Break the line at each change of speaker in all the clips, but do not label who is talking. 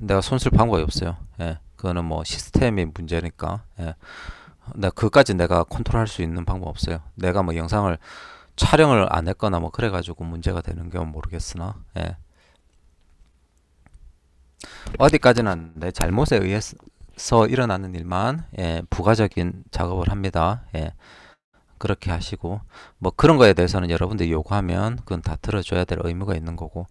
내가 손쓸 방법이 없어요. 예. 그거는 뭐 시스템의 문제니까. 예. 나 그까지 내가 컨트롤할 수 있는 방법 없어요. 내가 뭐 영상을 촬영을 안 했거나 뭐 그래 가지고 문제가 되는 건 모르겠으나. 예. 어디까지나내 잘못에 의해서 일어나는 일만 예, 부가적인 작업을 합니다. 예. 그렇게 하시고 뭐 그런 거에 대해서는 여러분들이 요구하면 그건 다 들어줘야 될 의무가 있는 거고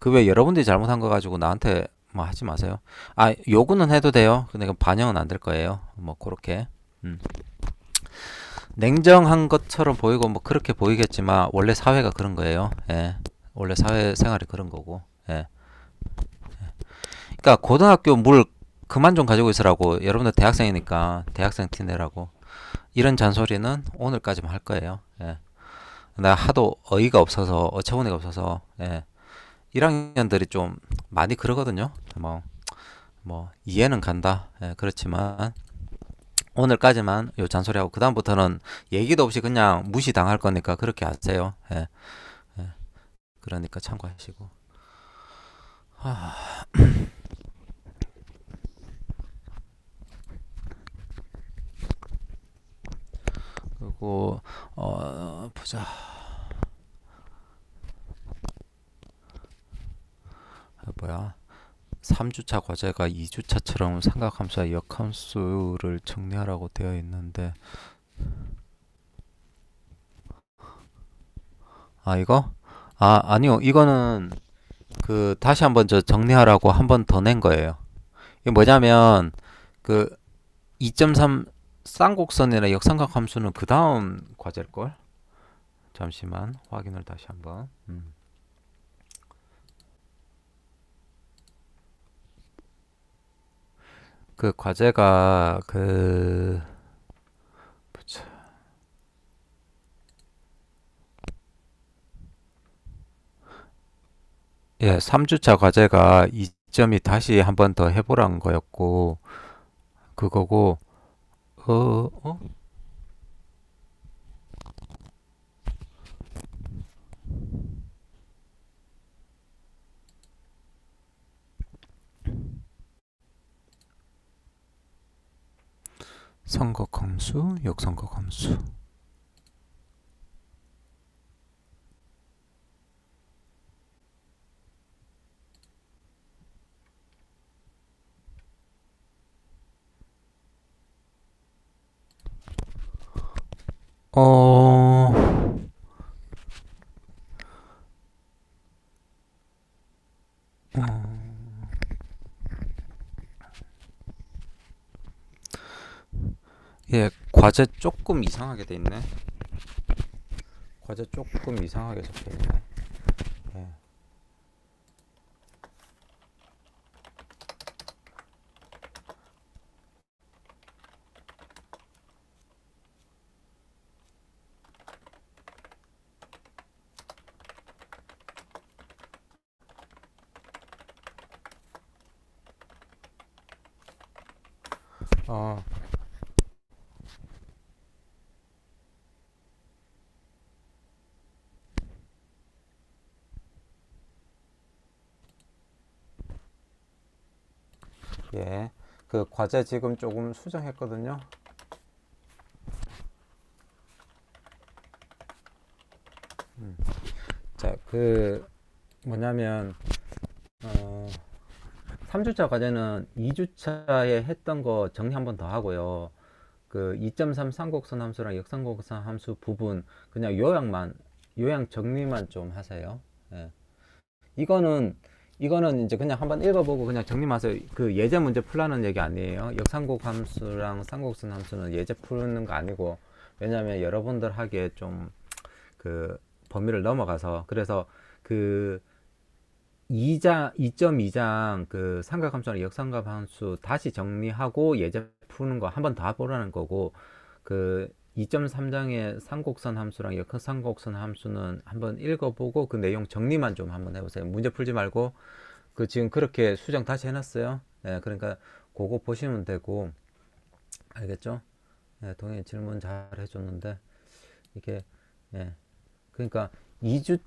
그외 여러분들이 잘못한 거 가지고 나한테 뭐 하지 마세요. 아 요구는 해도 돼요. 근데 그 반영은 안 될 거예요. 뭐 그렇게. 음. 냉정한 것처럼 보이고 뭐 그렇게 보이겠지만 원래 사회가 그런 거예요. 예. 원래 사회 생활이 그런 거고. 예. 예. 그러니까 고등학교 물 그만 좀 가지고 있으라고 여러분들 대학생이니까 대학생 티 내라고 이런 잔소리는 오늘까지만 할 거예요. 예. 나 하도 어이가 없어서 어처구니가 없어서 예. 1학년들이 좀 많이 그러거든요. 뭐, 뭐, 이해는 간다. 예, 그렇지만, 오늘까지만 요 잔소리하고, 그다음부터는 얘기도 없이 그냥 무시당할 거니까 그렇게 하세요. 예. 예. 그러니까 참고하시고. 하... 그리고, 어, 보자. 아, 뭐야 3주차 과제가 2주차처럼 삼각함수와 역함수를 정리하라고 되어 있는데 아 이거? 아 아니요 이거는 그 다시 한번 저 정리하라고 한 번 더 낸 거예요 이게 뭐냐면 그 2.3 쌍곡선이나 역삼각함수는 그 다음 과제일걸 잠시만 확인을 다시 한번 음. 그 과제가 그 보자. 예, 3주차 과제가 이점이 다시 한번 더 해보란 거였고 그거고 어, 어? 선거 검수, 역선거 검수
어... 어...
예, 과제 조금 이상하게 돼 있네. 과제 조금 이상하게 적혀 있네. 예. 어. 예. 그 과제 지금 조금 수정했거든요. 음. 자, 그 뭐냐면 어 3주차 과제는 2주차에 했던 거 정리 한번 더 하고요. 그 2.3 삼곡선 함수랑 역삼곡선 함수 부분 그냥 요약만 요약 정리만 좀 하세요. 예. 이거는 이거는 이제 그냥 한번 읽어보고 그냥 정리해서 그 예제 문제 풀라는 얘기 아니에요. 역삼곡 함수랑 쌍곡선 함수는 예제 푸는 거 아니고 왜냐하면 여러분들 하기에 좀 그 범위를 넘어가서 그래서 그 2장 2.2장 그 삼각함수랑 역삼각함수 다시 정리하고 예제 푸는 거한번더 보라는 거고 그 2.3장의 삼곡선 함수랑 역삼곡선 학 함수는 한번 읽어보고 그 내용 정리만 좀 한번 해보세요. 문제 풀지 말고 그 지금 그렇게 수정 다시 해놨어요. 네, 그러니까 그거 보시면 되고 알겠죠? 네, 예, 동현 질문 잘 해줬는데 이게 네, 그러니까 2주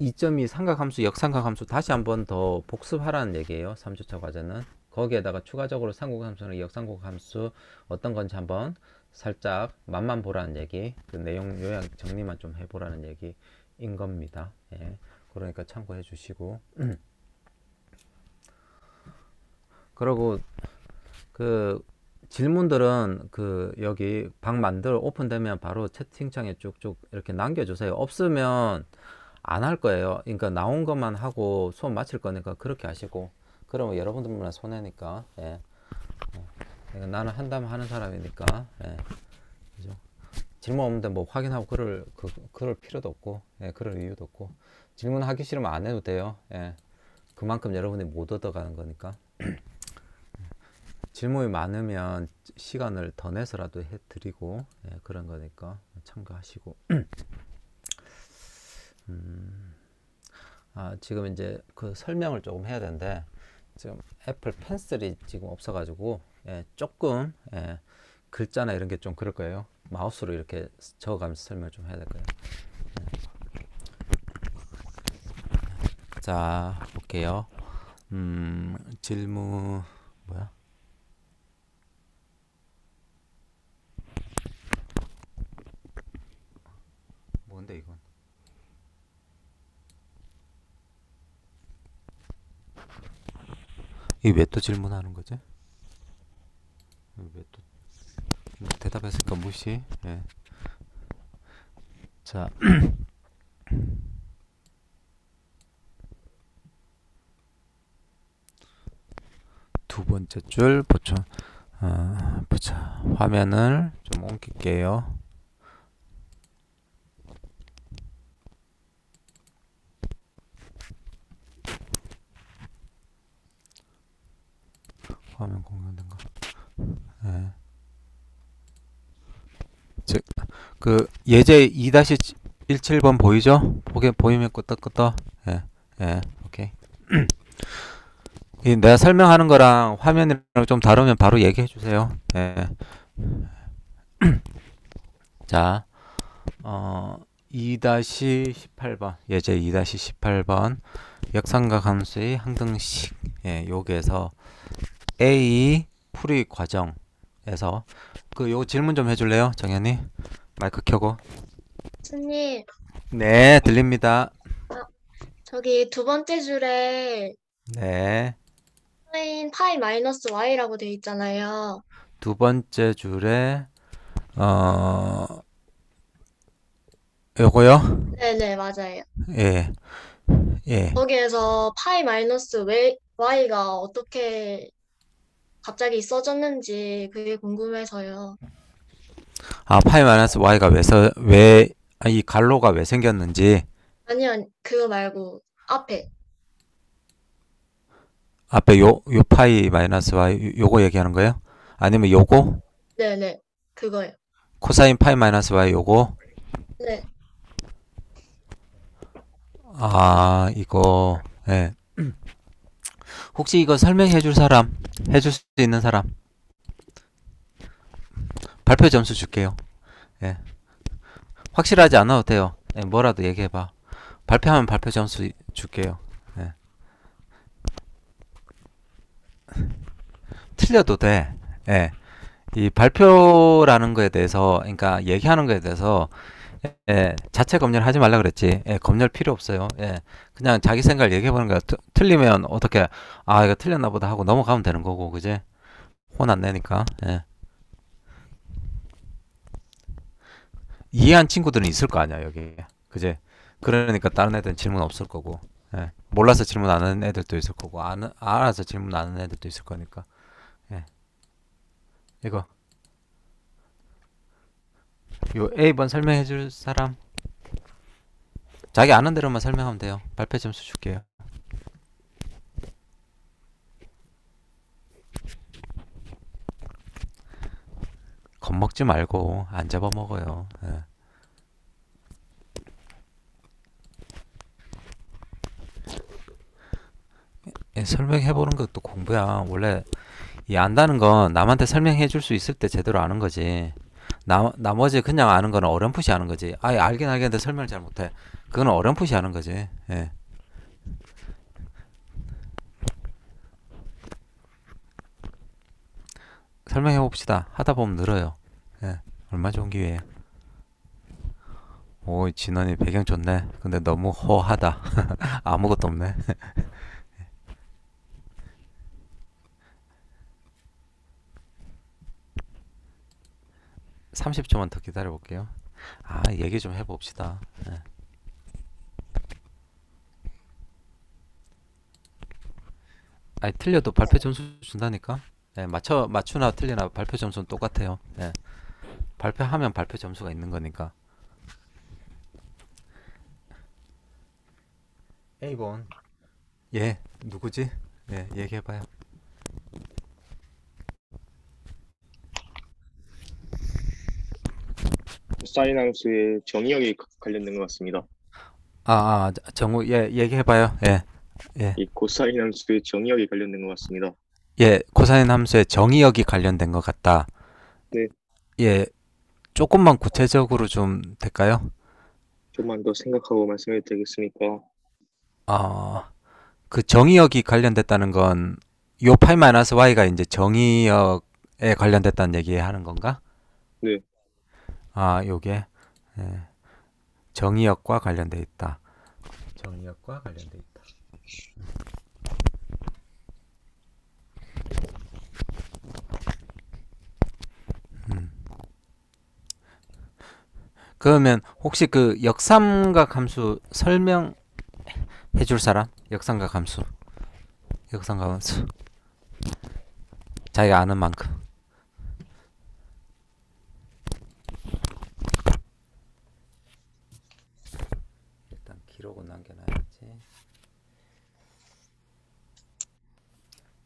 2.2 삼각함수 역삼각함수 다시 한번 더 복습하라는 얘기예요. 3주차 과제는 거기에다가 추가적으로 삼각함수는 역삼각함수 어떤 건지 한번 살짝 맛만 보라는 얘기 그 내용 요약 정리만 좀 해보라는 얘기인 겁니다 예. 그러니까 참고해 주시고 그리고 그 질문들은 그 여기 방 만들 오픈되면 바로 채팅창에 쭉쭉 이렇게 남겨주세요 없으면 안 할 거예요 그러니까 나온 것만 하고 수업 마칠 거니까 그렇게 하시고 그러면 여러분들만 손해니까 예. 그러니까 나는 한다면 하는 사람이니까 예. 그죠? 질문 없는데 뭐 확인하고 그럴 그, 그럴 필요도 없고 예, 그럴 이유도 없고 질문하기 싫으면 안 해도 돼요. 예. 그만큼 여러분이 못 얻어가는 거니까 예. 질문이 많으면 시간을 더 내서라도 해드리고 예, 그런 거니까 참가하시고 음, 아, 지금 이제 그 설명을 조금 해야 되는데 지금 애플 펜슬이 지금 없어가지고 예, 조금 예, 글자나 이런 게 좀 그럴 거예요. 마우스로 이렇게 적어가면서 설명을 좀 해야 될 거예요. 예. 자, 볼게요. 음, 질문 뭐야? 뭔데 이건? 이게 왜또 질문하는 거지? 음, 왜또 대답했을까 무시 예. 자 두번째 줄 보충 어, 보자 화면을 좀 옮길게요 화면 공 예. 즉, 그 예제 2-17번 보이죠? 보게 보이면 끄떡끄떡. 예. 예. 오케이. 이 내가 설명하는 거랑 화면이랑 좀 다르면 바로 얘기해 주세요. 예. 자. 어 2-18번 예제 2-18번 역삼각 함수의 항등식 예, 여기에서 A 풀이 과정 에서 그 요 질문 좀 해줄래요, 정현이? 마이크 켜고. 스님, 네, 들립니다. 어,
저기 두 번째 줄에
네,
s i 파이 마이너스 y라고 돼 있잖아요.
두 번째 줄에 어 요거요?
네네, 네, 맞아요.
예, 예.
거기에서 파이 마이너스 y가 어떻게 갑자기 써졌는지 그게 궁금해서요.
아, 파이 마이너스 y가 왜, 왜, 아, 이 갈로가 왜 생겼는지
아니요, 아니, 그거 말고 앞에.
앞에 요, 요 파이 마이너스 y 요, 거 얘기하는 거예요? 아니면 요거?
네네, 네, 그거요.
코사인 파이 마이너스 y 요거? 네. 아, 이거, 예. 혹시 이거 설명해 줄 사람 해 줄 수 있는 사람 발표 점수 줄게요 예 확실하지 않아도 돼요 예, 뭐라도 얘기해 봐 발표하면 발표 점수 줄게요 예. 틀려도 돼 예. 이 발표라는 거에 대해서 그러니까 얘기하는 거에 대해서 예, 자체 검열 하지 말라 그랬지. 예, 검열 필요 없어요. 예, 그냥 자기 생각을 얘기해보는 거야. 트, 틀리면 어떻게, 아, 이거 틀렸나 보다 하고 넘어가면 되는 거고, 그지? 혼안 내니까. 예. 이해한 친구들은 있을 거 아니야, 여기. 그지? 그러니까 다른 애들은 질문 없을 거고. 예. 몰라서 질문 안 하는 애들도 있을 거고, 아는, 알아서 질문 안 하는 애들도 있을 거니까. 예. 이거. 요 A번 설명해 줄 사람 자기 아는 대로만 설명하면 돼요 발표 점수 줄게요 겁먹지 말고 안 잡아먹어요 예. 예 설명해보는 것도 공부야 원래 이 안다는 건 남한테 설명해 줄 수 있을 때 제대로 아는 거지 나, 나머지 그냥 아는 거는 어렴풋이 아는 거지. 아예 알긴 알겠는데 설명을 잘 못해. 그건 어렴풋이 아는 거지. 예. 설명해 봅시다. 하다 보면 늘어요. 예. 얼마 좋은 기회예요. 오, 진원이 배경 좋네. 근데 너무 허하다. 아무것도 없네. 30초만 더 기다려 볼게요 아 얘기 좀 해봅시다 네. 아 틀려도 발표 점수 준다니까 네, 맞춰 맞추나 틀리나 발표 점수는 똑같아요 네. 발표하면 발표 점수가 있는 거니까 A번 예 누구지 예 얘기해봐요 사이나스의 정의역에 관련된 것 같습니다. 아, 아 정우 예 얘기해봐요. 예. 예. 이 코사인 함수의 정의역이 관련된 것 같습니다. 예, 코사인 함수의 정의역이 관련된 것 같다. 네. 예, 조금만 구체적으로 좀 될까요?
좀만 더 생각하고 말씀해도 되겠습니까?
아, 그 정의역이 관련됐다는 건요 파이 마이너스 y가 이제 정의역에 관련됐다는 얘기 하는 건가? 네. 아, 요게 예, 정의역과 관련돼 있다. 정의역과 관련돼 있다. 음. 그러면 혹시 그 역삼각 함수 설명해 줄 사람? 역삼각 함수. 역삼각 함수. 자기가 아는 만큼.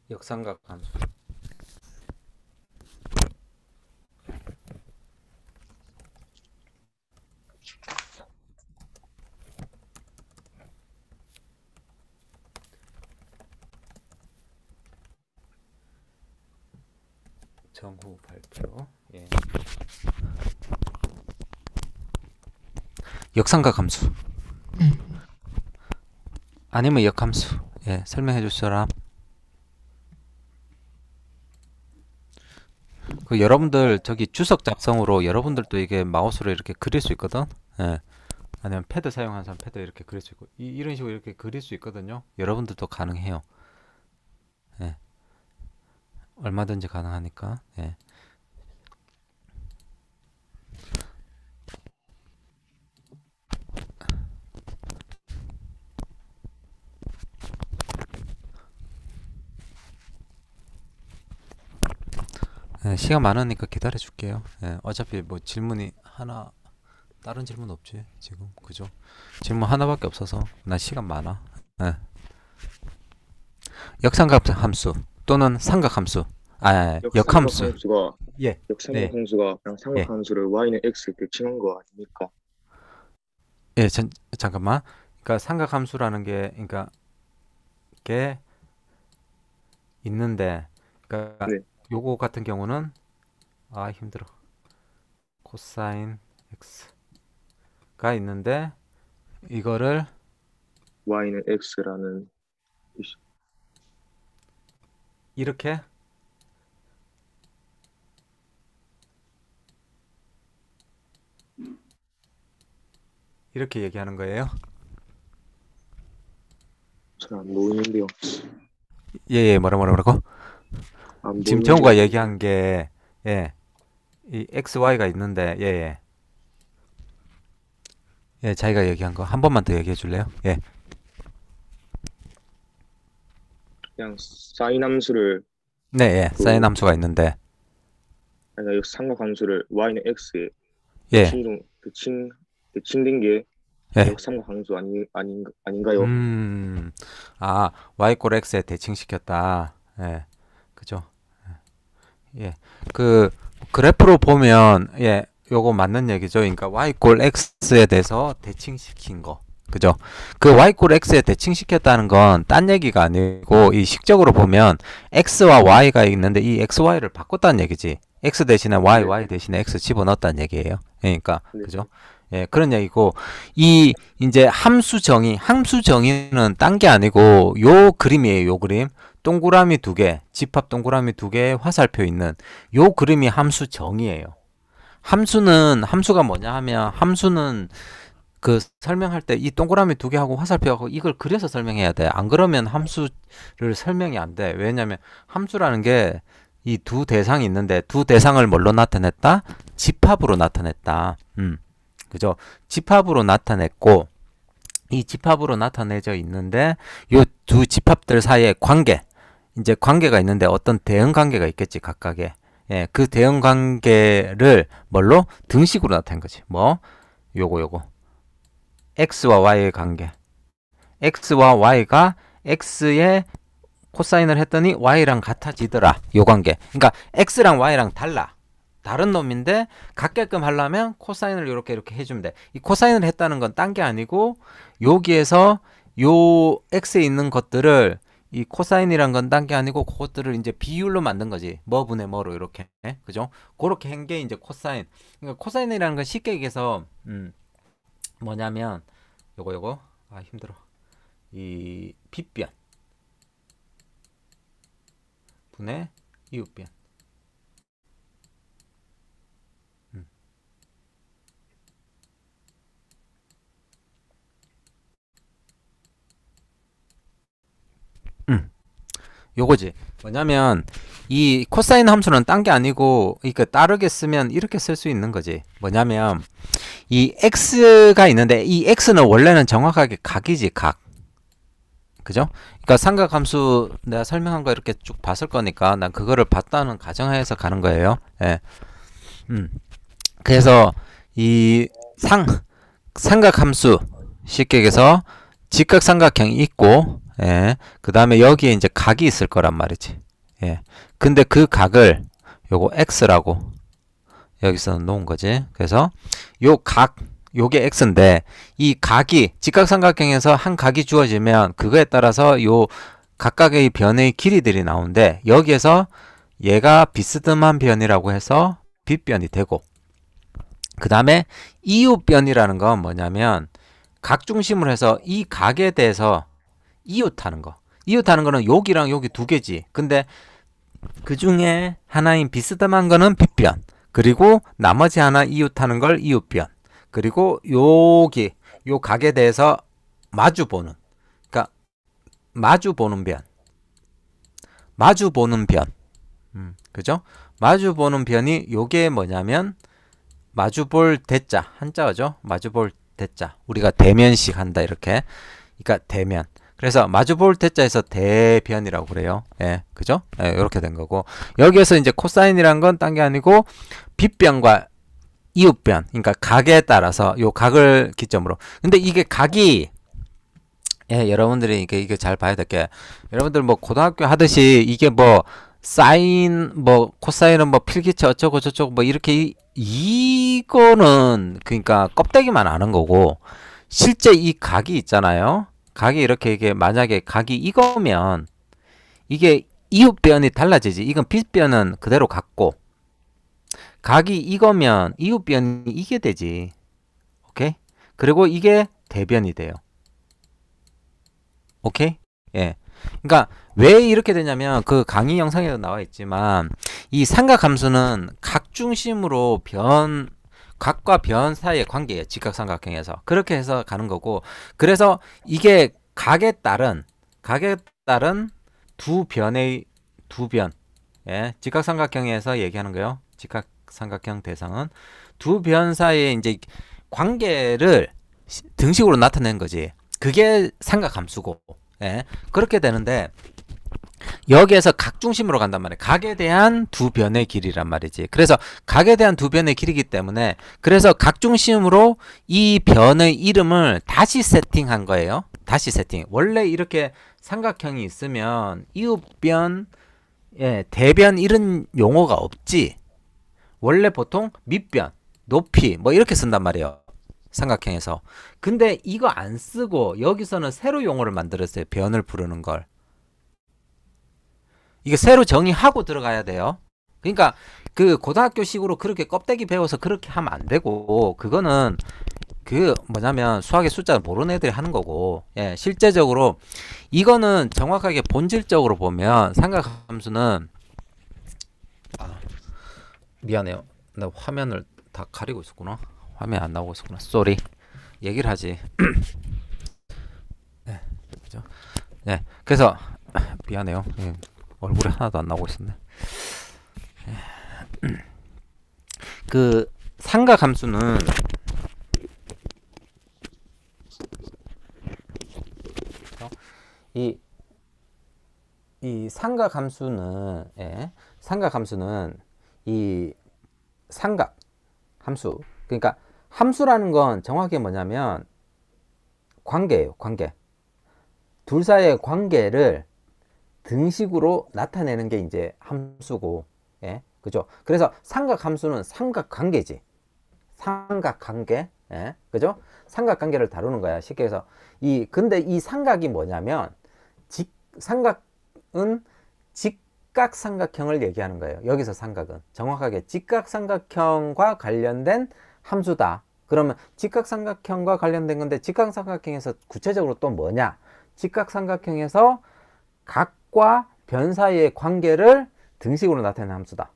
역삼각 함수 정후 발표 예. 역삼각 함수 네. 아니면 역함수 예, 설명해 줄사라 그 여러분들 저기 주석 작성으로 여러분들도 이게 마우스로 이렇게 그릴 수 있거든 예. 아니면 패드 사용하는 사람 패드 이렇게 그릴 수 있고 이, 런 식으로 이렇게 그릴 수 있거든요 여러분들도 가능해요 예. 얼마든지 가능하니까 예. 네, 시간 많으니까 기다려 줄게요. 네, 어차피 뭐 질문이 하나 다른 질문 없지 지금 그죠? 질문 하나밖에 없어서 나 시간 많아. 네. 역삼각 함수 또는 삼각 함수 아, 아, 아 역함수
예 역삼각 네. 함수가 삼각 예. 함수를 y는 x
교칭한 거 아닙니까? 예 전, 잠깐만 그러니까 삼각 함수라는 게 그러니까 게 있는데 그러니까 네. 요거 같은 경우는 아 힘들어 코사인 x가 있는데 이거를
y는 x라는
이렇게 이렇게 얘기하는 거예요. 잘안 보이는데요. 예예 뭐라 뭐라 그러고. 아, 지금 정우가 얘기한 게 예. 이 XY가 있는데 예, 예. 예, 자기가 얘기한 거 한 번만 더 얘기해 줄래요? 예.
그냥 사인 함수를
네, 예. 그, 사인 함수가 있는데
아니, 이 삼각 함수를 y는 x에 예. 대칭 대칭 대칭된 게 예. 역삼각 뭐 함수 아니 아닌 아닌가요?
음. 아, y 꼴 x에 대칭시켰다. 예. 그죠? 예. 그 그래프로 보면 예, 요거 맞는 얘기죠. 그러니까 y 골 x에 대해서 대칭시킨 거. 그죠? 그 y 골 x에 대칭시켰다는 건 딴 얘기가 아니고 이 식적으로 보면 x와 y가 있는데 이 x y를 바꿨다는 얘기지. x 대신에 y, 네. y 대신에 x 집어넣었다는 얘기예요. 그러니까 네. 그죠? 예, 그런 얘기고 이 이제 함수 정의, 함수 정의는 딴 게 아니고 요 그림이에요, 요 그림. 동그라미 두 개, 집합 동그라미 두개 화살표 있는 요 그림이 함수 정의예요. 함수는 함수가 뭐냐 하면 함수는 그 설명할 때 이 동그라미 두 개하고 화살표하고 이걸 그려서 설명해야 돼. 안 그러면 함수를 설명이 안 돼. 왜냐면 함수라는 게 이 두 대상이 있는데 두 대상을 뭘로 나타냈다? 집합으로 나타냈다. 음. 그죠? 집합으로 나타냈고 이 집합으로 나타내져 있는데 요 두 집합들 사이의 관계 이제 관계가 있는데 어떤 대응 관계가 있겠지 각각의 예, 그 대응 관계를 뭘로 등식으로 나타낸 거지 뭐 요거 요거 x와 y의 관계 x와 y가 x의 코사인을 했더니 y랑 같아지더라 요 관계 그러니까 x랑 y랑 달라 다른 놈인데 같게끔 하려면 코사인을 이렇게 이렇게 해주면 돼이 코사인을 했다는 건 딴 게 아니고 여기에서 요 x에 있는 것들을 이 코사인이란 건딴 게 아니고 그것들을 이제 비율로 만든 거지. 뭐 분의 뭐로 이렇게. 네? 그죠? 그렇게 한 게 이제 코사인. 그러니까 코사인이라는 건 쉽게 얘기해서 음 뭐냐면 요거 요거 아 힘들어. 이 빗변 분의 이웃변 요거지. 뭐냐면 이 코사인 함수는 딴 게 아니고 이러까 그러니까 따르게 쓰면 이렇게 쓸 수 있는 거지. 뭐냐면 이 x가 있는데 이 x는 원래는 정확하게 각이지 각. 그죠? 그러니까 삼각함수 내가 설명한 거 이렇게 쭉 봤을 거니까 난 그거를 봤다는 가정하에서 가는 거예요. 예. 음. 그래서 이 상 삼각함수 쉽게 얘기해서 직각삼각형이 있고 예. 그 다음에 여기에 이제 각이 있을 거란 말이지. 예. 근데 그 각을 요거 x라고 여기서 놓은 거지. 그래서 요 각, 요게 x인데 이 각이 직각삼각형에서 한 각이 주어지면 그거에 따라서 요 각각의 변의 길이들이 나오는데 여기에서 얘가 비스듬한 변이라고 해서 빗변이 되고 그 다음에 이웃변이라는 건 뭐냐면 각 중심으로 해서 이 각에 대해서 이웃하는 거. 이웃하는 거는 여기랑 여기 두 개지. 근데 그 중에 하나인 비스듬한 거는 빗변. 그리고 나머지 하나 이웃하는 걸 이웃변. 그리고 여기 요 각에 대해서 마주 보는. 그러니까 마주 보는 변. 마주 보는 변. 음, 그죠? 마주 보는 변이 요게 뭐냐면 마주 볼 대자 한자어죠. 마주 볼 대자. 우리가 대면식 한다 이렇게. 그러니까 대면. 그래서 마주 볼 때자에서 대변이라고 그래요. 예, 그죠? 예, 이렇게 된 거고 여기에서 이제 코사인이란 건딴 게 아니고 빗변과 이웃변, 그러니까 각에 따라서 요 각을 기점으로. 근데 이게 각이 예, 여러분들이 이게 이게 잘 봐야 될 게 여러분들 뭐 고등학교 하듯이 이게 뭐 사인 뭐 코사인은 뭐 필기체 어쩌고 저쩌고 뭐 이렇게 이, 이거는 그러니까 껍데기만 아는 거고 실제 이 각이 있잖아요. 각이 이렇게 이게 만약에 각이 이거면 이게 이웃변이 달라지지. 이건 빗변은 그대로 같고 각이 이거면 이웃변이 이게 되지. 오케이? 그리고 이게 대변이 돼요. 오케이? 예. 그러니까 왜 이렇게 되냐면 그 강의 영상에도 나와 있지만 이 삼각함수는 각 중심으로 변 각과 변 사이의 관계예요. 직각삼각형에서. 그렇게 해서 가는 거고 그래서 이게 각에 따른 각에 따른 두 변의 두 변. 예. 직각삼각형에서 얘기하는 거예요. 직각삼각형 대상은 두 변 사이의 이제 관계를 등식으로 나타낸 거지. 그게 삼각함수고. 예. 그렇게 되는데 여기에서 각 중심으로 간단 말이에요. 각에 대한 두 변의 길이란 말이지. 그래서 각에 대한 두 변의 길이기 때문에 그래서 각 중심으로 이 변의 이름을 다시 세팅한 거예요. 다시 세팅. 원래 이렇게 삼각형이 있으면 이웃변, 예, 대변 이런 용어가 없지. 원래 보통 밑변, 높이 뭐 이렇게 쓴단 말이에요. 삼각형에서. 근데 이거 안 쓰고 여기서는 새로 용어를 만들었어요. 변을 부르는 걸. 이게 새로 정의하고 들어가야 돼요. 그러니까 그 고등학교식으로 그렇게 껍데기 배워서 그렇게 하면 안 되고 그거는 그 뭐냐면 수학의 숫자를 모르는 애들이 하는 거고 예 실제적으로 이거는 정확하게 본질적으로 보면 삼각함수는 아 미안해요 나 화면을 다 가리고 있었구나 화면 안 나오고 있었구나 쏘리 얘기를 하지 네, 그죠? 네 그래서 미안해요 예. 얼굴에 하나도 안 나오고 있었네. 예. 그 상가 감수는 이, 이 상가 감수는 예, 상가 감수는 이 상각 함수 그러니까 함수라는 건 정확히 뭐냐면 관계예요 관계 둘 사이의 관계를 등식으로 나타내는 게 이제 함수고 예 그죠 그래서 삼각함수는 삼각관계지 삼각관계 예 그죠 삼각관계를 다루는 거야 쉽게 해서 이 근데 이 삼각이 뭐냐면 직 삼각은 직각삼각형을 얘기하는 거예요 여기서 삼각은 정확하게 직각삼각형과 관련된 함수다 그러면 직각삼각형과 관련된 건데 직각삼각형에서 구체적으로 또 뭐냐 직각삼각형에서 각 변과변 사이의 관계를 등식으로 나타낸 함수다.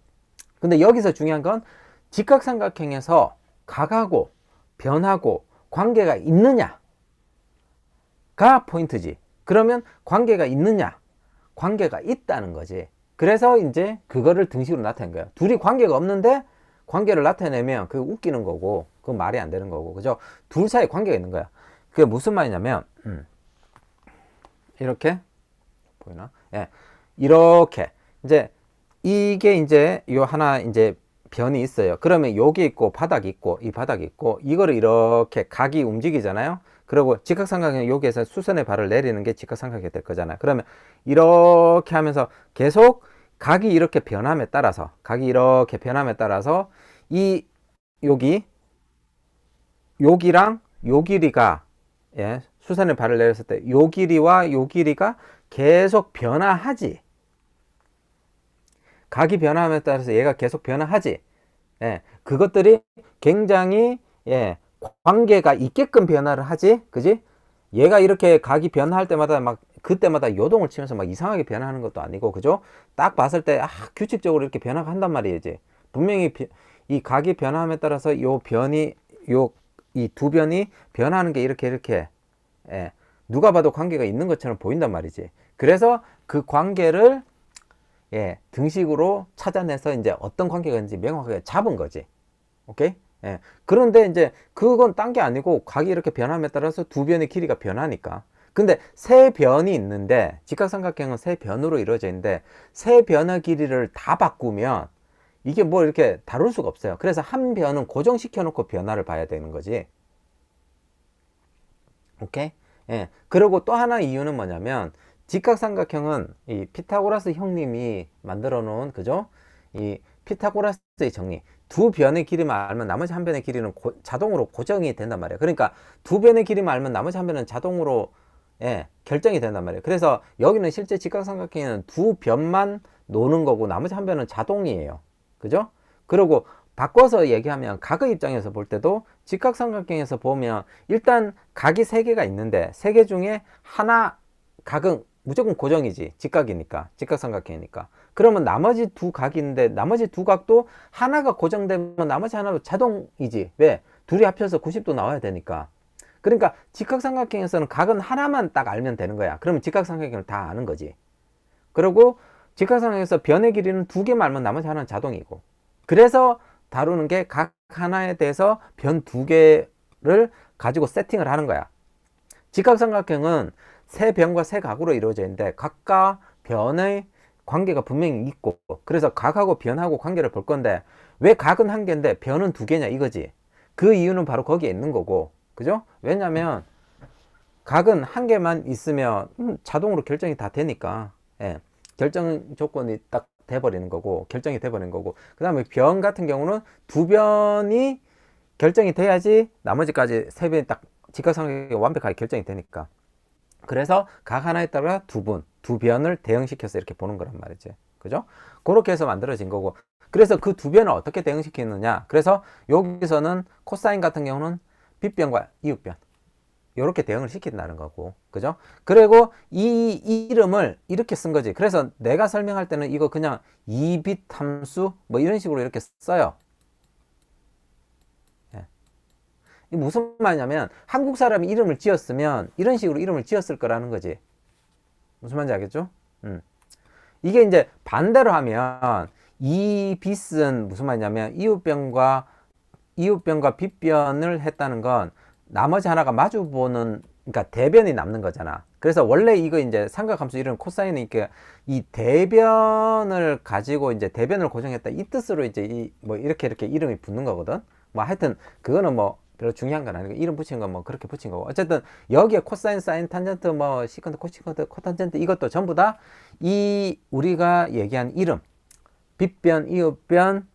근데 여기서 중요한 건 직각삼각형에서 각하고 변하고 관계가 있느냐가 포인트지. 그러면 관계가 있느냐? 관계가 있다는 거지. 그래서 이제 그거를 등식으로 나타낸 거야. 둘이 관계가 없는데 관계를 나타내면 그게 웃기는 거고 그건 말이 안 되는 거고 그죠? 둘 사이에 관계가 있는 거야. 그게 무슨 말이냐면 음, 이렇게 보이나? 예. 이렇게 이제 이게 이제 요 하나 이제 변이 있어요. 그러면 여기 있고 바닥 있고 이 바닥 있고 이거를 이렇게 각이 움직이잖아요. 그리고 직각삼각형 여기에서 수선의 발을 내리는 게 직각삼각형이 될 거잖아요. 그러면 이렇게 하면서 계속 각이 이렇게 변함에 따라서 각이 이렇게 변함에 따라서 이 여기 여기랑 요 길이가 예, 수선의 발을 내렸을 때 요 길이와 요 길이가 계속 변화하지. 각이 변화함에 따라서 얘가 계속 변화하지. 예, 그것들이 굉장히 예, 관계가 있게끔 변화를 하지. 그지? 얘가 이렇게 각이 변화할 때마다 막 그때마다 요동을 치면서 막 이상하게 변화하는 것도 아니고 그죠? 딱 봤을 때 아, 규칙적으로 이렇게 변화가 한단 말이지. 분명히 이 각이 변화함에 따라서 요 변이 요 이 두 변이 변하는 화게 이렇게 이렇게 예, 누가 봐도 관계가 있는 것처럼 보인단 말이지. 그래서 그 관계를 예, 등식으로 찾아내서 이제 어떤 관계가 있는지 명확하게 잡은 거지. 오케이? 예. 그런데 이제 그건 딴 게 아니고 각이 이렇게 변함에 따라서 두 변의 길이가 변하니까. 근데 세 변이 있는데 직각삼각형은 세 변으로 이루어져 있는데 세 변의 길이를 다 바꾸면 이게 뭐 이렇게 다룰 수가 없어요. 그래서 한 변은 고정시켜 놓고 변화를 봐야 되는 거지. 오케이? 예. 그리고 또 하나 이유는 뭐냐면 직각삼각형은 이 피타고라스 형님이 만들어 놓은 그죠? 이 피타고라스의 정리 두 변의 길이만 알면 나머지 한 변의 길이는 고, 자동으로 고정이 된단 말이에요 그러니까 두 변의 길이만 알면 나머지 한 변은 자동으로 예, 결정이 된단 말이에요 그래서 여기는 실제 직각삼각형에는 두 변만 노는 거고 나머지 한 변은 자동이에요 그죠? 그리고 바꿔서 얘기하면 각의 입장에서 볼 때도 직각삼각형에서 보면 일단 각이 세개가 있는데 세 개 중에 하나 각은 무조건 고정이지 직각이니까 직각삼각형이니까 그러면 나머지 두 각인데 나머지 두 각도 하나가 고정되면 나머지 하나로 자동이지 왜 둘이 합쳐서 90도 나와야 되니까 그러니까 직각삼각형에서는 각은 하나만 딱 알면 되는 거야 그러면 직각삼각형을 다 아는 거지 그리고 직각삼각형에서 변의 길이는 두 개만 알면 나머지 하나는 자동이고 그래서 다루는 게 각 하나에 대해서 변 두 개를 가지고 세팅을 하는 거야 직각삼각형은 세 변과 세 각으로 이루어져 있는데 각과 변의 관계가 분명히 있고 그래서 각하고 변하고 관계를 볼 건데 왜 각은 한 개인데 변은 두 개냐 이거지 그 이유는 바로 거기에 있는 거고 그죠? 왜냐면 각은 한 개만 있으면 음, 자동으로 결정이 다 되니까 예, 결정 조건이 딱 돼버리는 거고 결정이 돼버리는 거고 그 다음에 변 같은 경우는 두 변이 결정이 돼야지 나머지까지 세 변이 딱 직각상하게 완벽하게 결정이 되니까 그래서 각 하나에 따라 두 분, 두 변을 대응시켜서 이렇게 보는 거란 말이지. 그죠? 그렇게 해서 만들어진 거고. 그래서 그 두 변을 어떻게 대응시키느냐. 그래서 여기서는 코사인 같은 경우는 빗변과 이웃변. 이렇게 대응을 시킨다는 거고. 그죠? 그리고 이, 이름을 이렇게 쓴 거지. 그래서 내가 설명할 때는 이거 그냥 이빗 함수 뭐 이런 식으로 이렇게 써요. 이게 무슨 말이냐면 한국 사람이 이름을 지었으면 이런 식으로 이름을 지었을 거라는 거지. 무슨 말인지 알겠죠? 음. 이게 이제 반대로 하면 이 빛은 무슨 말이냐면 이웃병과 이웃병과 빛변을 했다는 건 나머지 하나가 마주보는 그러니까 대변이 남는 거잖아. 그래서 원래 이거 이제 삼각함수 이름 코사인은 이렇게 이 대변을 가지고 이제 대변을 고정했다 이 뜻으로 이제 이 뭐 이렇게 이렇게 이름이 붙는 거거든. 뭐 하여튼 그거는 뭐 별로 중요한 건 아니고 이름 붙인 건 뭐 그렇게 붙인 거고 어쨌든 여기에 코사인, 사인, 탄젠트, 뭐 시컨트, 코시컨트, 코탄젠트 이것도 전부 다 이 우리가 얘기한 이름 빗변, 이웃변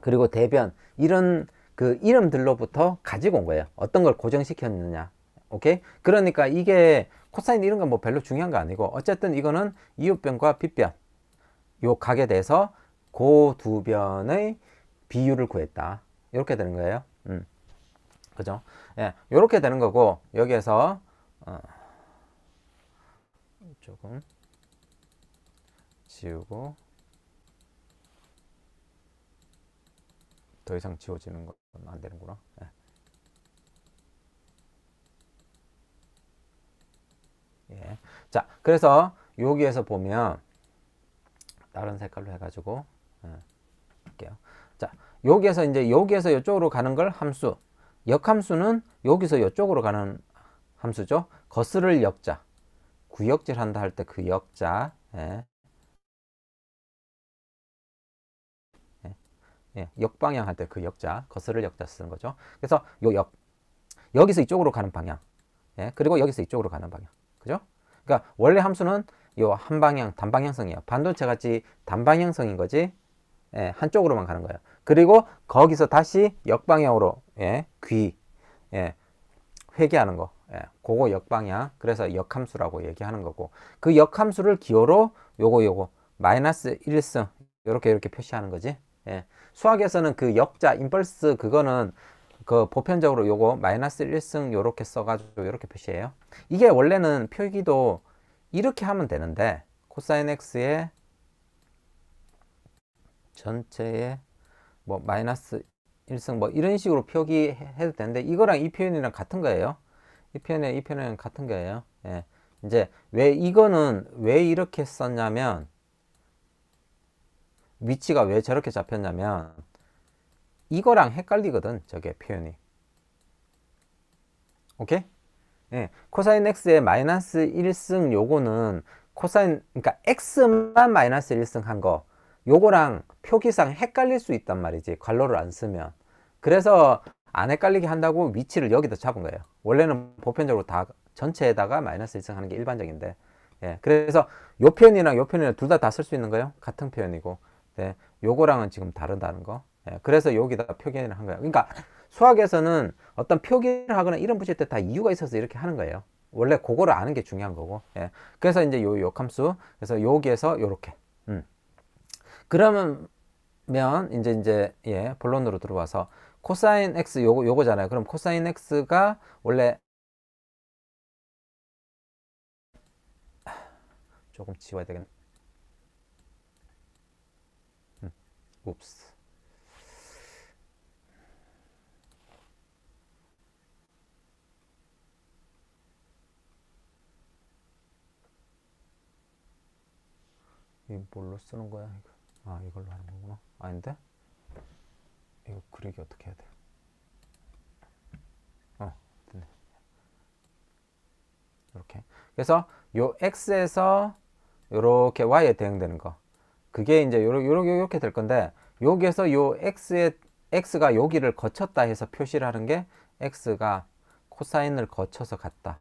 그리고 대변 이런 그 이름들로부터 가지고 온 거예요. 어떤 걸 고정시켰느냐. 오케이? 그러니까 이게 코사인 이런 건 뭐 별로 중요한 거 아니고 어쨌든 이거는 이웃변과 빗변 요 각에 대해서 고두 변의 비율을 구했다. 이렇게 되는 거예요. 음. 그죠? 예, 요렇게 되는 거고 여기에서 어, 조금 지우고 더 이상 지워지는 건 안 되는구나. 예. 예. 자, 그래서 여기에서 보면 다른 색깔로 해가지고 예. 할게요. 자, 여기에서 이제 여기에서 이쪽으로 가는 걸 함수 역함수는 여기서 이쪽으로 가는 함수죠. 거스를 역자. 구역질 한다 할 때 그 역자. 예. 예. 예 역방향 할 때 그 역자. 거스를 역자 쓰는 거죠. 그래서 요 역. 여기서 이쪽으로 가는 방향. 예. 그리고 여기서 이쪽으로 가는 방향. 그죠? 그러니까 원래 함수는 요 한방향, 단방향성이에요. 반도체 같이 단방향성인 거지. 예. 한쪽으로만 가는 거예요. 그리고 거기서 다시 역방향으로 예, 귀, 예, 회귀하는 거, 예, 그거 역방향. 그래서 역함수라고 얘기하는 거고 그 역함수를 기호로 요거 요거 마이너스 1승 요렇게 요렇게 표시하는 거지. 예. 수학에서는 그 역자 인펄스 그거는 그 보편적으로 요거 마이너스 1승 요렇게 써가지고 요렇게 표시해요. 이게 원래는 표기도 이렇게 하면 되는데 코사인 x의 전체에 뭐 마이너스 일성 뭐 이런 식으로 표기해도 되는데 이거랑 이 표현이랑 같은 거예요 이 표현에 이 표현은 같은 거예요 예. 이제 왜 이거는 왜 이렇게 썼냐면 위치가 왜 저렇게 잡혔냐면 이거랑 헷갈리거든 저게 표현이 오케이? 예. 코사인 x의 마이너스 1승 요거는 코사인 그러니까 x만 마이너스 1승 한 거 요거랑 표기상 헷갈릴 수 있단 말이지 관로를안 쓰면 그래서 안 헷갈리게 한다고 위치를 여기다 잡은 거예요 원래는 보편적으로 다 전체에다가 마이너스 1승 하는 게 일반적인데 예, 그래서 요 표현이랑 요 표현을 이둘다 다 쓸 수 있는 거예요 같은 표현이고 예, 요거랑은 지금 다르다는 거 예, 그래서 여기다 표기를 한 거예요 그러니까 수학에서는 어떤 표기를 하거나 이런 붙일 때 다 이유가 있어서 이렇게 하는 거예요 원래 그거를 아는 게 중요한 거고 예. 그래서 이제 요 역함수 그래서 여기에서 요렇게 음. 그러면 이제 이제 예 본론으로 들어와서 코사인 x 요거 요거잖아요. 그럼 코사인 x가 원래 조금 지워야 되겠네. 음, 옵스. 이 뭘로 쓰는 거야? 이거. 아 이걸로 하는 거구나. 아닌데? 이거 그리기 어떻게 해야 돼? 어, 됐네. 이렇게. 그래서 요 x에서 요렇게 y에 대응되는 거. 그게 이제 요렇게 요렇게 될 건데 여기에서 요 x의 x가 여기를 거쳤다 해서 표시를 하는 게 x가 코사인을 거쳐서 갔다.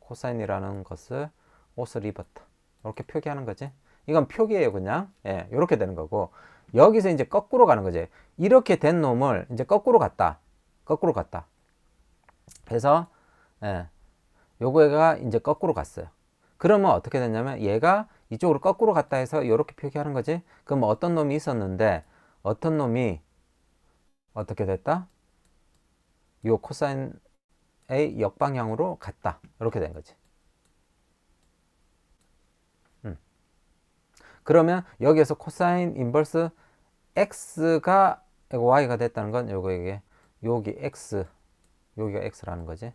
코사인이라는 것을 옷을 입었다. 이렇게 표기하는 거지. 이건 표기예요, 그냥. 예, 이렇게 되는 거고. 여기서 이제 거꾸로 가는 거지. 이렇게 된 놈을 이제 거꾸로 갔다. 거꾸로 갔다. 그래서 예, 요거가 이제 거꾸로 갔어요. 그러면 어떻게 됐냐면 얘가 이쪽으로 거꾸로 갔다 해서 이렇게 표기하는 거지. 그럼 어떤 놈이 있었는데 어떤 놈이 어떻게 됐다? 요 코사인 A 역방향으로 갔다. 이렇게 된 거지. 그러면 여기에서 코사인 인버스 x가 y가 됐다는 건 요거에게 여기 x 여기가 x라는 거지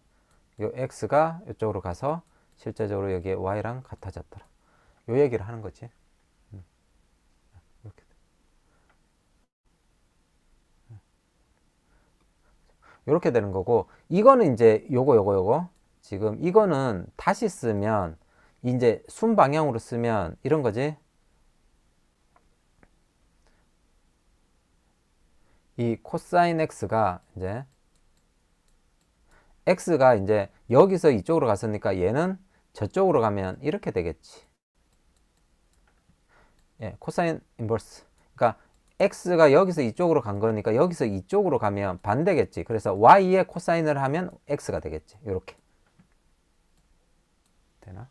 요 x가 이쪽으로 가서 실제적으로 여기에 y랑 같아졌더라 요 얘기를 하는 거지 음. 이렇게 음. 되는 거고 이거는 이제 요거 요거 요거 지금 이거는 다시 쓰면 이제 순방향으로 쓰면 이런 거지 이 코사인 x가 이제 x가 이제 여기서 이쪽으로 갔으니까 얘는 저쪽으로 가면 이렇게 되겠지. 예, 코사인 인버스. 그러니까 x가 여기서 이쪽으로 간 거니까 여기서 이쪽으로 가면 반대겠지. 그래서 y 에 코사인을 하면 x가 되겠지. 이렇게. 되나?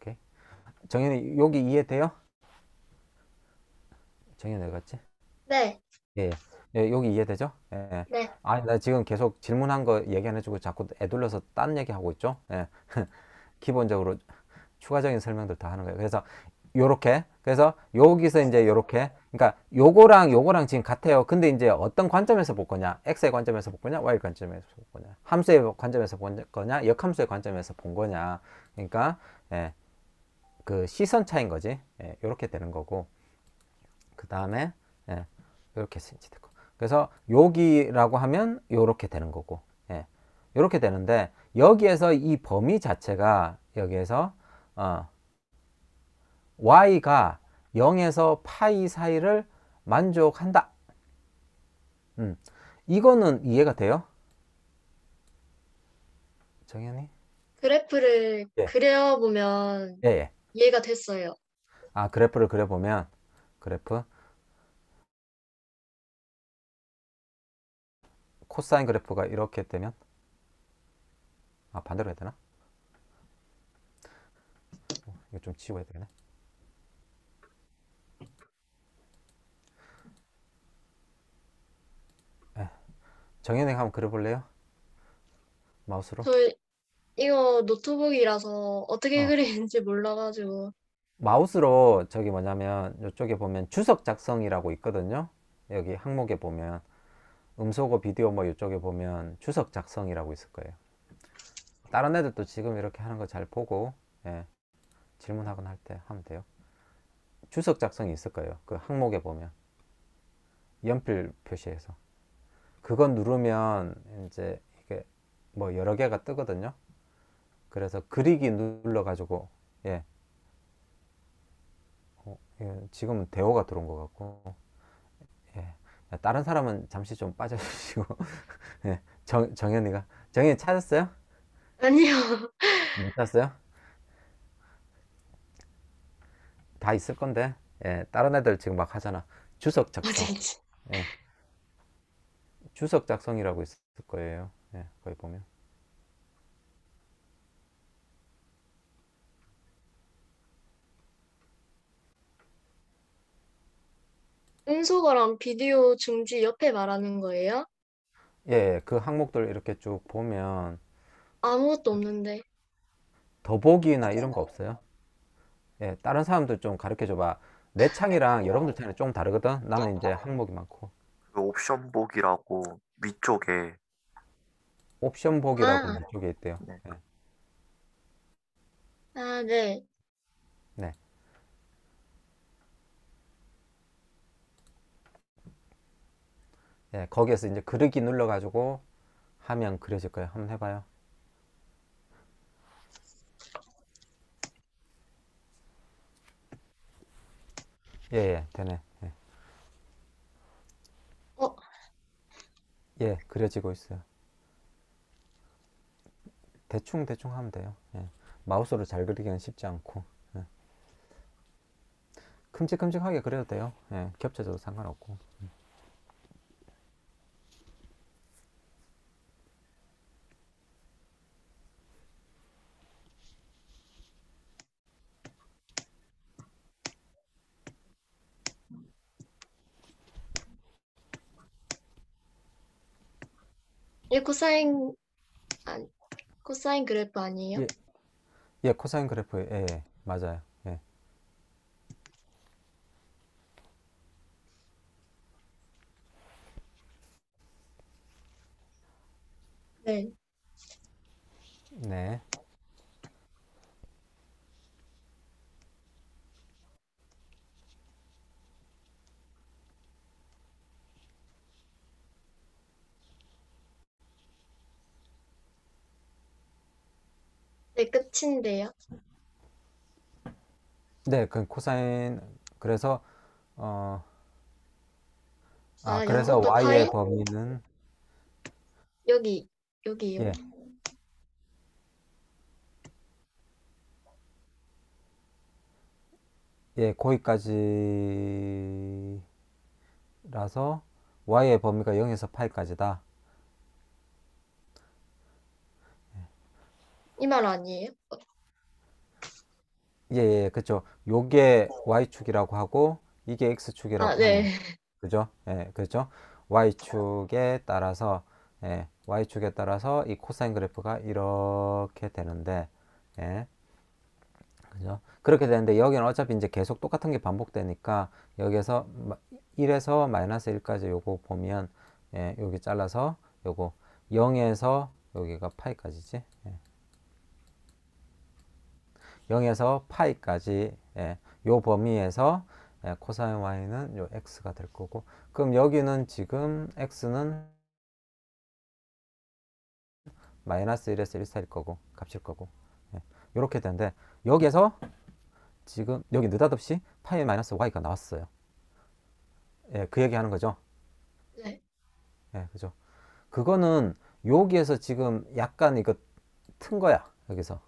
오케이. 정현이 여기 이해돼요? 정해내갔지? 네. 예, 예, 여기 이해되죠? 예. 네. 아나 지금 계속 질문한 거 얘기 해주고 자꾸 애둘러서 딴 얘기 하고 있죠? 예. 기본적으로 추가적인 설명들 다 하는 거예요. 그래서 요렇게 그래서 여기서 이제 요렇게 그러니까 요거랑 요거랑 지금 같아요 근데 이제 어떤 관점에서 볼 거냐 x의 관점에서 볼 거냐 y 관점에서 볼 거냐 함수의 관점에서 본 거냐 역함수의 관점에서 본 거냐 그러니까 예, 그 시선 차인 거지 예, 요렇게 되는 거고 그 다음에 예, 이렇게 스인치 되고 그래서 여기라고 하면 이렇게 되는 거고 예, 이렇게 되는데 여기에서 이 범위 자체가 여기에서 어, y가 0에서 파이 사이를 만족한다. 음, 이거는 이해가 돼요? 정현이?
그래프를 예. 그려보면 예예. 예. 이해가 됐어요.
아 그래프를 그려보면 그래프 코사인 그래프가 이렇게 되면 아 반대로 해야 되나? 이거 좀지워야 되겠네 예. 정현이 한번 그려볼래요? 마우스로? 저
이거 노트북이라서 어떻게 어. 그리는지 몰라가지고
마우스로 저기 뭐냐면 이쪽에 보면 주석 작성이라고 있거든요 여기 항목에 보면 음소거 비디오 뭐 이쪽에 보면 주석 작성이라고 있을 거예요 다른 애들도 지금 이렇게 하는 거 잘 보고 예, 질문하거나 할 때 하면 돼요 주석 작성이 있을 거예요 그 항목에 보면 연필 표시해서 그건 누르면 이제 이게 뭐 여러 개가 뜨거든요 그래서 그리기 눌러 가지고 예. 어, 예, 지금은 대호가 들어온 것 같고 다른 사람은 잠시 좀 빠져주시고 네, 정, 정현이가 정현이 찾았어요?
아니요 못
네, 찾았어요? 다 있을 건데 예, 다른 애들 지금 막 하잖아 주석 아, 작성 예. 주석 작성이라고 있을 거예요 예, 거기 보면
문서거랑 비디오 중지 옆에 말하는 거예요?
예, 예, 그 항목들 이렇게 쭉 보면
아무것도 없는데.
더보기나 이런 거 없어요? 예, 다른 사람들 좀 가르쳐 줘봐. 내 창이랑 여러분들 창이좀 다르거든? 나는 이제 항목이 많고. 그 옵션 보기라고 위쪽에 옵션 보기라고 아, 쪽에 있대요. 네. 예.
아, 네.
네. 예, 거기에서 이제 그르기 눌러가지고 하면 그려질 거예요. 한번 해봐요. 예, 예, 되네. 예. 어? 예, 그려지고 있어요. 대충 대충 하면 돼요. 예. 마우스로 잘 그리기는 쉽지 않고 예. 큼직큼직하게 그려도 돼요. 예, 겹쳐져도 상관없고.
예, 코사인 아니, 코사인 그래프 아니에요? 예,
예 코사인 그래프 예, 예 맞아요. 예. 네. 네.
때 그 끝인데요.
네, 그 코사인 그래서 어, 아, 아, 그래서 y의 파이? 범위는
여기, 여기, 여 예.
예, 거기까지라서 y의 범위가 0에서 파이까지다.
이말 아니에요?
예, 예, 그죠. 요게 y축이라고 하고 이게 x축이라고 아, 네. 하는 그죠? 예, 그죠? y축에 따라서 예, y축에 따라서 이 코사인 그래프가 이렇게 되는데 예. 그죠? 그렇게 되는데 여기는 어차피 이제 계속 똑같은 게 반복되니까 여기에서 1에서 마이너스 1까지 요거 보면 예, 여기 잘라서 요거 0에서 여기가 파이까지지. 예. 0에서 파이까지 예, 요 범위에서 예, 코사인 y는 요 x가 될 거고 그럼 여기는 지금 x는 마이너스 1에서 1 사일 거고 값일 거고 이렇게 예, 되는데 여기에서 지금 여기 느닷없이 파이 마이너스 y가 나왔어요. 예, 그 얘기하는 거죠. 네. 예, 그죠. 그거는 여기에서 지금 약간 이거 튼 거야 여기서.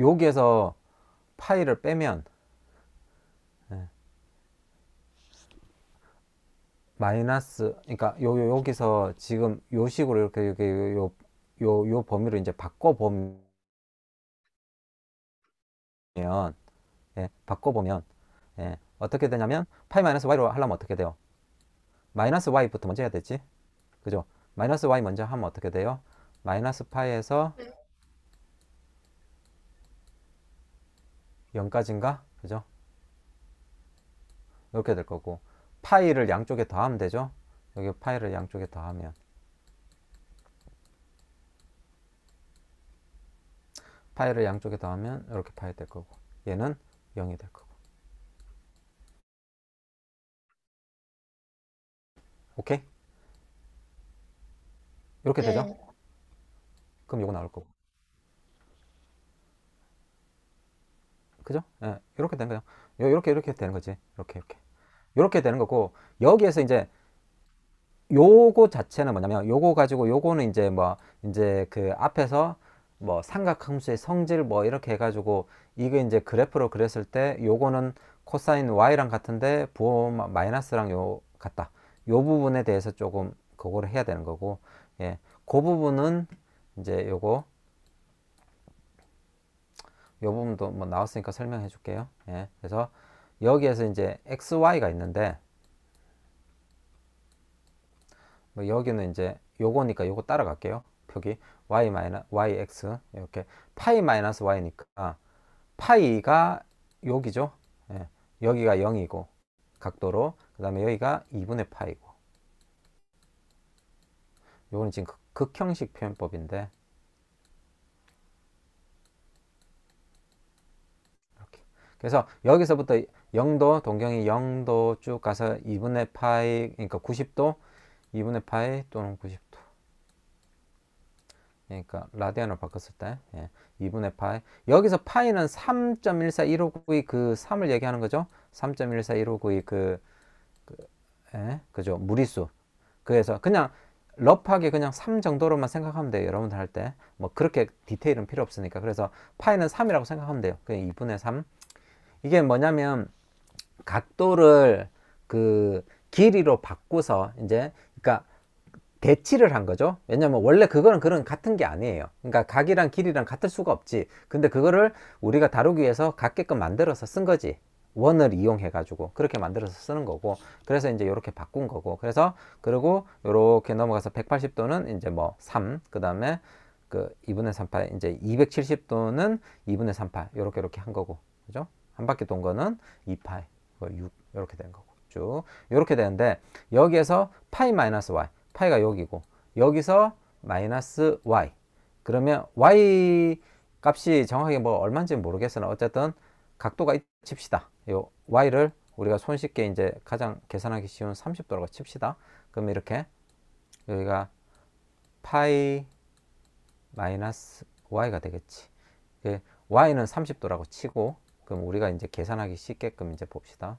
여기에서 파이를 빼면 예. 마이너스 그러니까 요, 요 여기서 지금 요 식으로 이렇게 이 요, 요, 요, 범위로 이제 바꿔 보면 예, 바꿔 보면 예, 어떻게 되냐면 파이 마이너스 y로 하려면 어떻게 돼요? 마이너스 y부터 먼저 해야 되지. 그죠? 마이너스 y 먼저 하면 어떻게 돼요? 마이너스 파이에서 네. 0까지인가? 그죠? 이렇게 될 거고 파이를 양쪽에 더하면 되죠? 여기 파이를 양쪽에 더하면 파이를 양쪽에 더하면 이렇게 파이 될 거고 얘는 0이 될 거고 오케이? 이렇게 네. 되죠? 그럼 이거 나올 거고 그죠? 예, 이렇게 되는 거죠. 이렇게 이렇게 되는 거지. 이렇게 이렇게 이렇게 되는 거고 여기에서 이제 요거 자체는 뭐냐면 요거 가지고 요거는 이제 뭐 이제 그 앞에서 뭐 삼각함수의 성질 뭐 이렇게 해가지고 이게 이제 그래프로 그렸을 때 요거는 코사인 y랑 같은데 부호 마이너스랑 요 같다. 요 부분에 대해서 조금 그거를 해야 되는 거고 예. 그 부분은 이제 요거 요 부분도 뭐 나왔으니까 설명해 줄게요. 예. 그래서 여기에서 이제 xy가 있는데 뭐 여기는 이제 요거니까 요거 따라갈게요. 표기 y 마이너 yx 이렇게 파이 마이너스 y니까 파이가 여기죠. 예. 여기가 0이고 각도로 그 다음에 여기가 2분의 파이고 요거는 지금 극형식 표현법인데 그래서 여기서부터 0도 동경이 0도 쭉 가서 2분의 파이 그러니까 90도 2분의 파이 또는 90도 그러니까 라디안으 바꿨을 때 예, 2분의 파이 여기서 파이는 3.14159의 그 3을 얘기하는 거죠 3.14159의 그, 그 예, 그죠 무리수 그래서 그냥 럽하게 그냥 3 정도로만 생각하면 돼요 여러분들 할때뭐 그렇게 디테일은 필요 없으니까 그래서 파이는 3이라고 생각하면 돼요 그냥 2분의 3 이게 뭐냐면 각도를 그 길이로 바꿔서 이제 그러니까 대치를 한 거죠 왜냐면 원래 그거는 그런 같은 게 아니에요 그러니까 각이랑 길이랑 같을 수가 없지 근데 그거를 우리가 다루기 위해서 같게끔 만들어서 쓴 거지 원을 이용해 가지고 그렇게 만들어서 쓰는 거고 그래서 이제 이렇게 바꾼 거고 그래서 그리고 이렇게 넘어가서 180도는 이제 뭐3그 다음에 그 2분의 3파 이제 270도는 2분의 3파 이렇게 요렇게 한 거고 그죠 한 바퀴 돈 거는 2파이, 6 뭐 이렇게 된 거고 쭉 이렇게 되는데 여기에서 파이 마이너스 y, 파이가 여기고 여기서 마이너스 y 그러면 y 값이 정확하게 뭐얼마인지 모르겠으나 어쨌든 각도가 칩시다. 요 y를 우리가 손쉽게 이제 가장 계산하기 쉬운 30도라고 칩시다. 그럼 이렇게 여기가 파이 마이너스 y가 되겠지. y는 그 30도라고 치고 그럼 우리가 이제 계산하기 쉽게끔 이제 봅시다.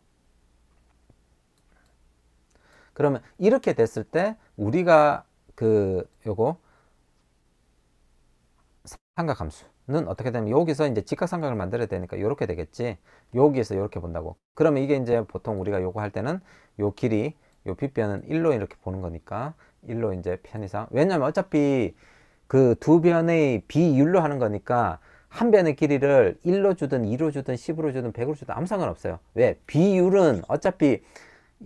그러면 이렇게 됐을 때 우리가 그 요거 삼각함수는 어떻게 되면 여기서 이제 직각삼각을 만들어야 되니까 이렇게 되겠지 여기에서 이렇게 본다고 그러면 이게 이제 보통 우리가 요거 할 때는 요 길이 요 빗변은 1로 이렇게 보는 거니까 1로 이제 편의상 왜냐면 어차피 그 두 변의 비율로 하는 거니까 한 변의 길이를 1로 주든 2로 주든 10으로 주든 100으로 주든 아무 상관없어요. 왜? 비율은 어차피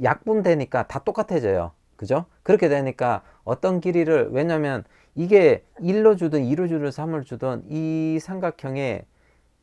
약분 되니까 다 똑같아져요. 그죠? 그렇게 되니까 어떤 길이를 왜냐면 이게 1로 주든 2로 주든 3로 주든 이 삼각형의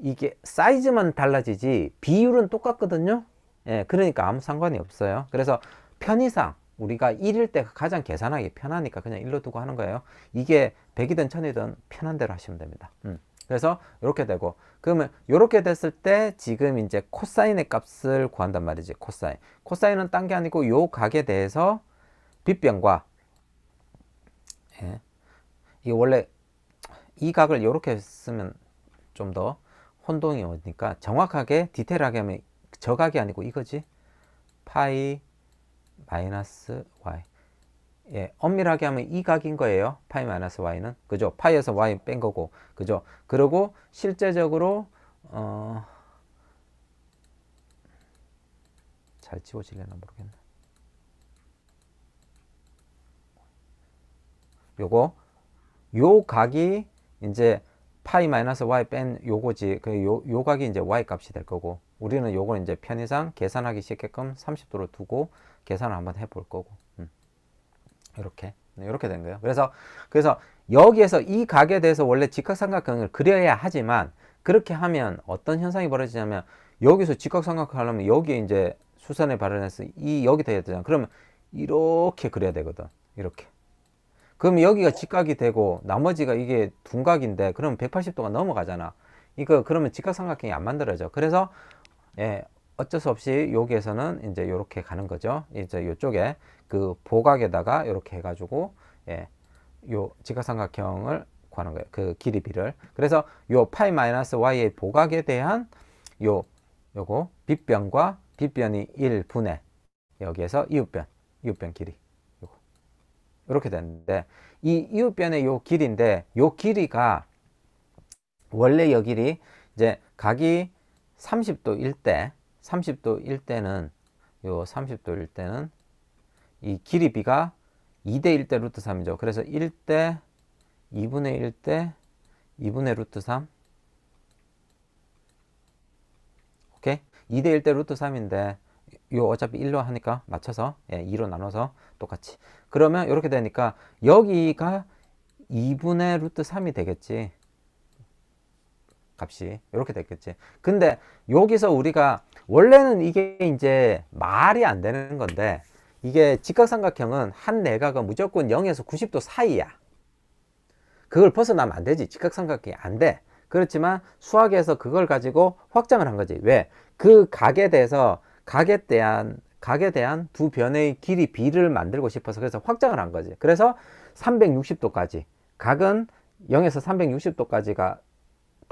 이게 사이즈만 달라지지 비율은 똑같거든요. 예, 그러니까 아무 상관이 없어요. 그래서 편의상 우리가 1일 때 가장 계산하기 편하니까 그냥 1로 두고 하는 거예요. 이게 100이든 1000이든 편한 대로 하시면 됩니다. 음. 그래서 이렇게 되고 그러면 이렇게 됐을 때 지금 이제 코사인의 값을 구한단 말이지 코사인 코사인은 딴 게 아니고 요 각에 대해서 빗변과 예. 이게 원래 이 각을 이렇게 쓰면 좀 더 혼동이 오니까 정확하게 디테일하게 하면 저 각이 아니고 이거지 파이 마이너스 y 예, 엄밀하게 하면 이 각인 거예요. 파이 마이너스 y는. 그죠? 파이에서 y 뺀 거고. 그죠? 그리고 실제적으로 어... 잘 지워질려나 모르겠네. 요거 요 각이 이제 파이 마이너스 y 뺀 요거지. 그 요, 요 각이 이제 y 값이 될 거고. 우리는 요걸 이제 편의상 계산하기 쉽게끔 30도로 두고 계산을 한번 해볼 거고. 이렇게 네, 이렇게 된 거예요. 그래서 그래서 여기에서 이 각에 대해서 원래 직각삼각형을 그려야 하지만 그렇게 하면 어떤 현상이 벌어지냐면 여기서 직각삼각형 하려면 여기에 이제 수선의 발현해서 이 여기 돼야 되잖아. 그러면 이렇게 그려야 되거든. 이렇게. 그럼 여기가 직각이 되고 나머지가 이게 둔각인데 그럼 180도가 넘어가잖아. 이거 그러면 직각삼각형이 안 만들어져. 그래서 예, 어쩔 수 없이 여기에서는 이제 이렇게 가는 거죠. 이제 이쪽에 그 보각에다가 이렇게 해가지고 예, 요 직각삼각형을 구하는 거예요. 그 길이 비를. 그래서 요 파이 마이너스 y의 보각에 대한 요 요거 빗변과 빗변이 1분의 여기에서 이웃변, 이웃변 길이. 요거. 이렇게 되는데 이 이웃변의 요 길인데 요 길이가 원래 여 길이 이제 각이 30도일 때 30도일 때는 요 30도일 때는 이 길이비가 2대 1대 루트 3이죠. 그래서 1대 2분의 1대 2분의 루트 3 오케이? 2대 1대 루트 3인데 요 어차피 1로 하니까 맞춰서 예, 2로 나눠서 똑같이 그러면 이렇게 되니까 여기가 2분의 루트 3이 되겠지 값이 이렇게 됐겠지 근데 여기서 우리가 원래는 이게 이제 말이 안 되는 건데 이게 직각삼각형은 한 내각은 무조건 0에서 90도 사이야 그걸 벗어나면 안 되지 직각삼각형이 안돼 그렇지만 수학에서 그걸 가지고 확장을 한 거지 왜? 그 각에 대해서 각에 대한 각에 대한 두 변의 길이 b를 만들고 싶어서 그래서 확장을 한 거지 그래서 360도까지 각은 0에서 360도까지가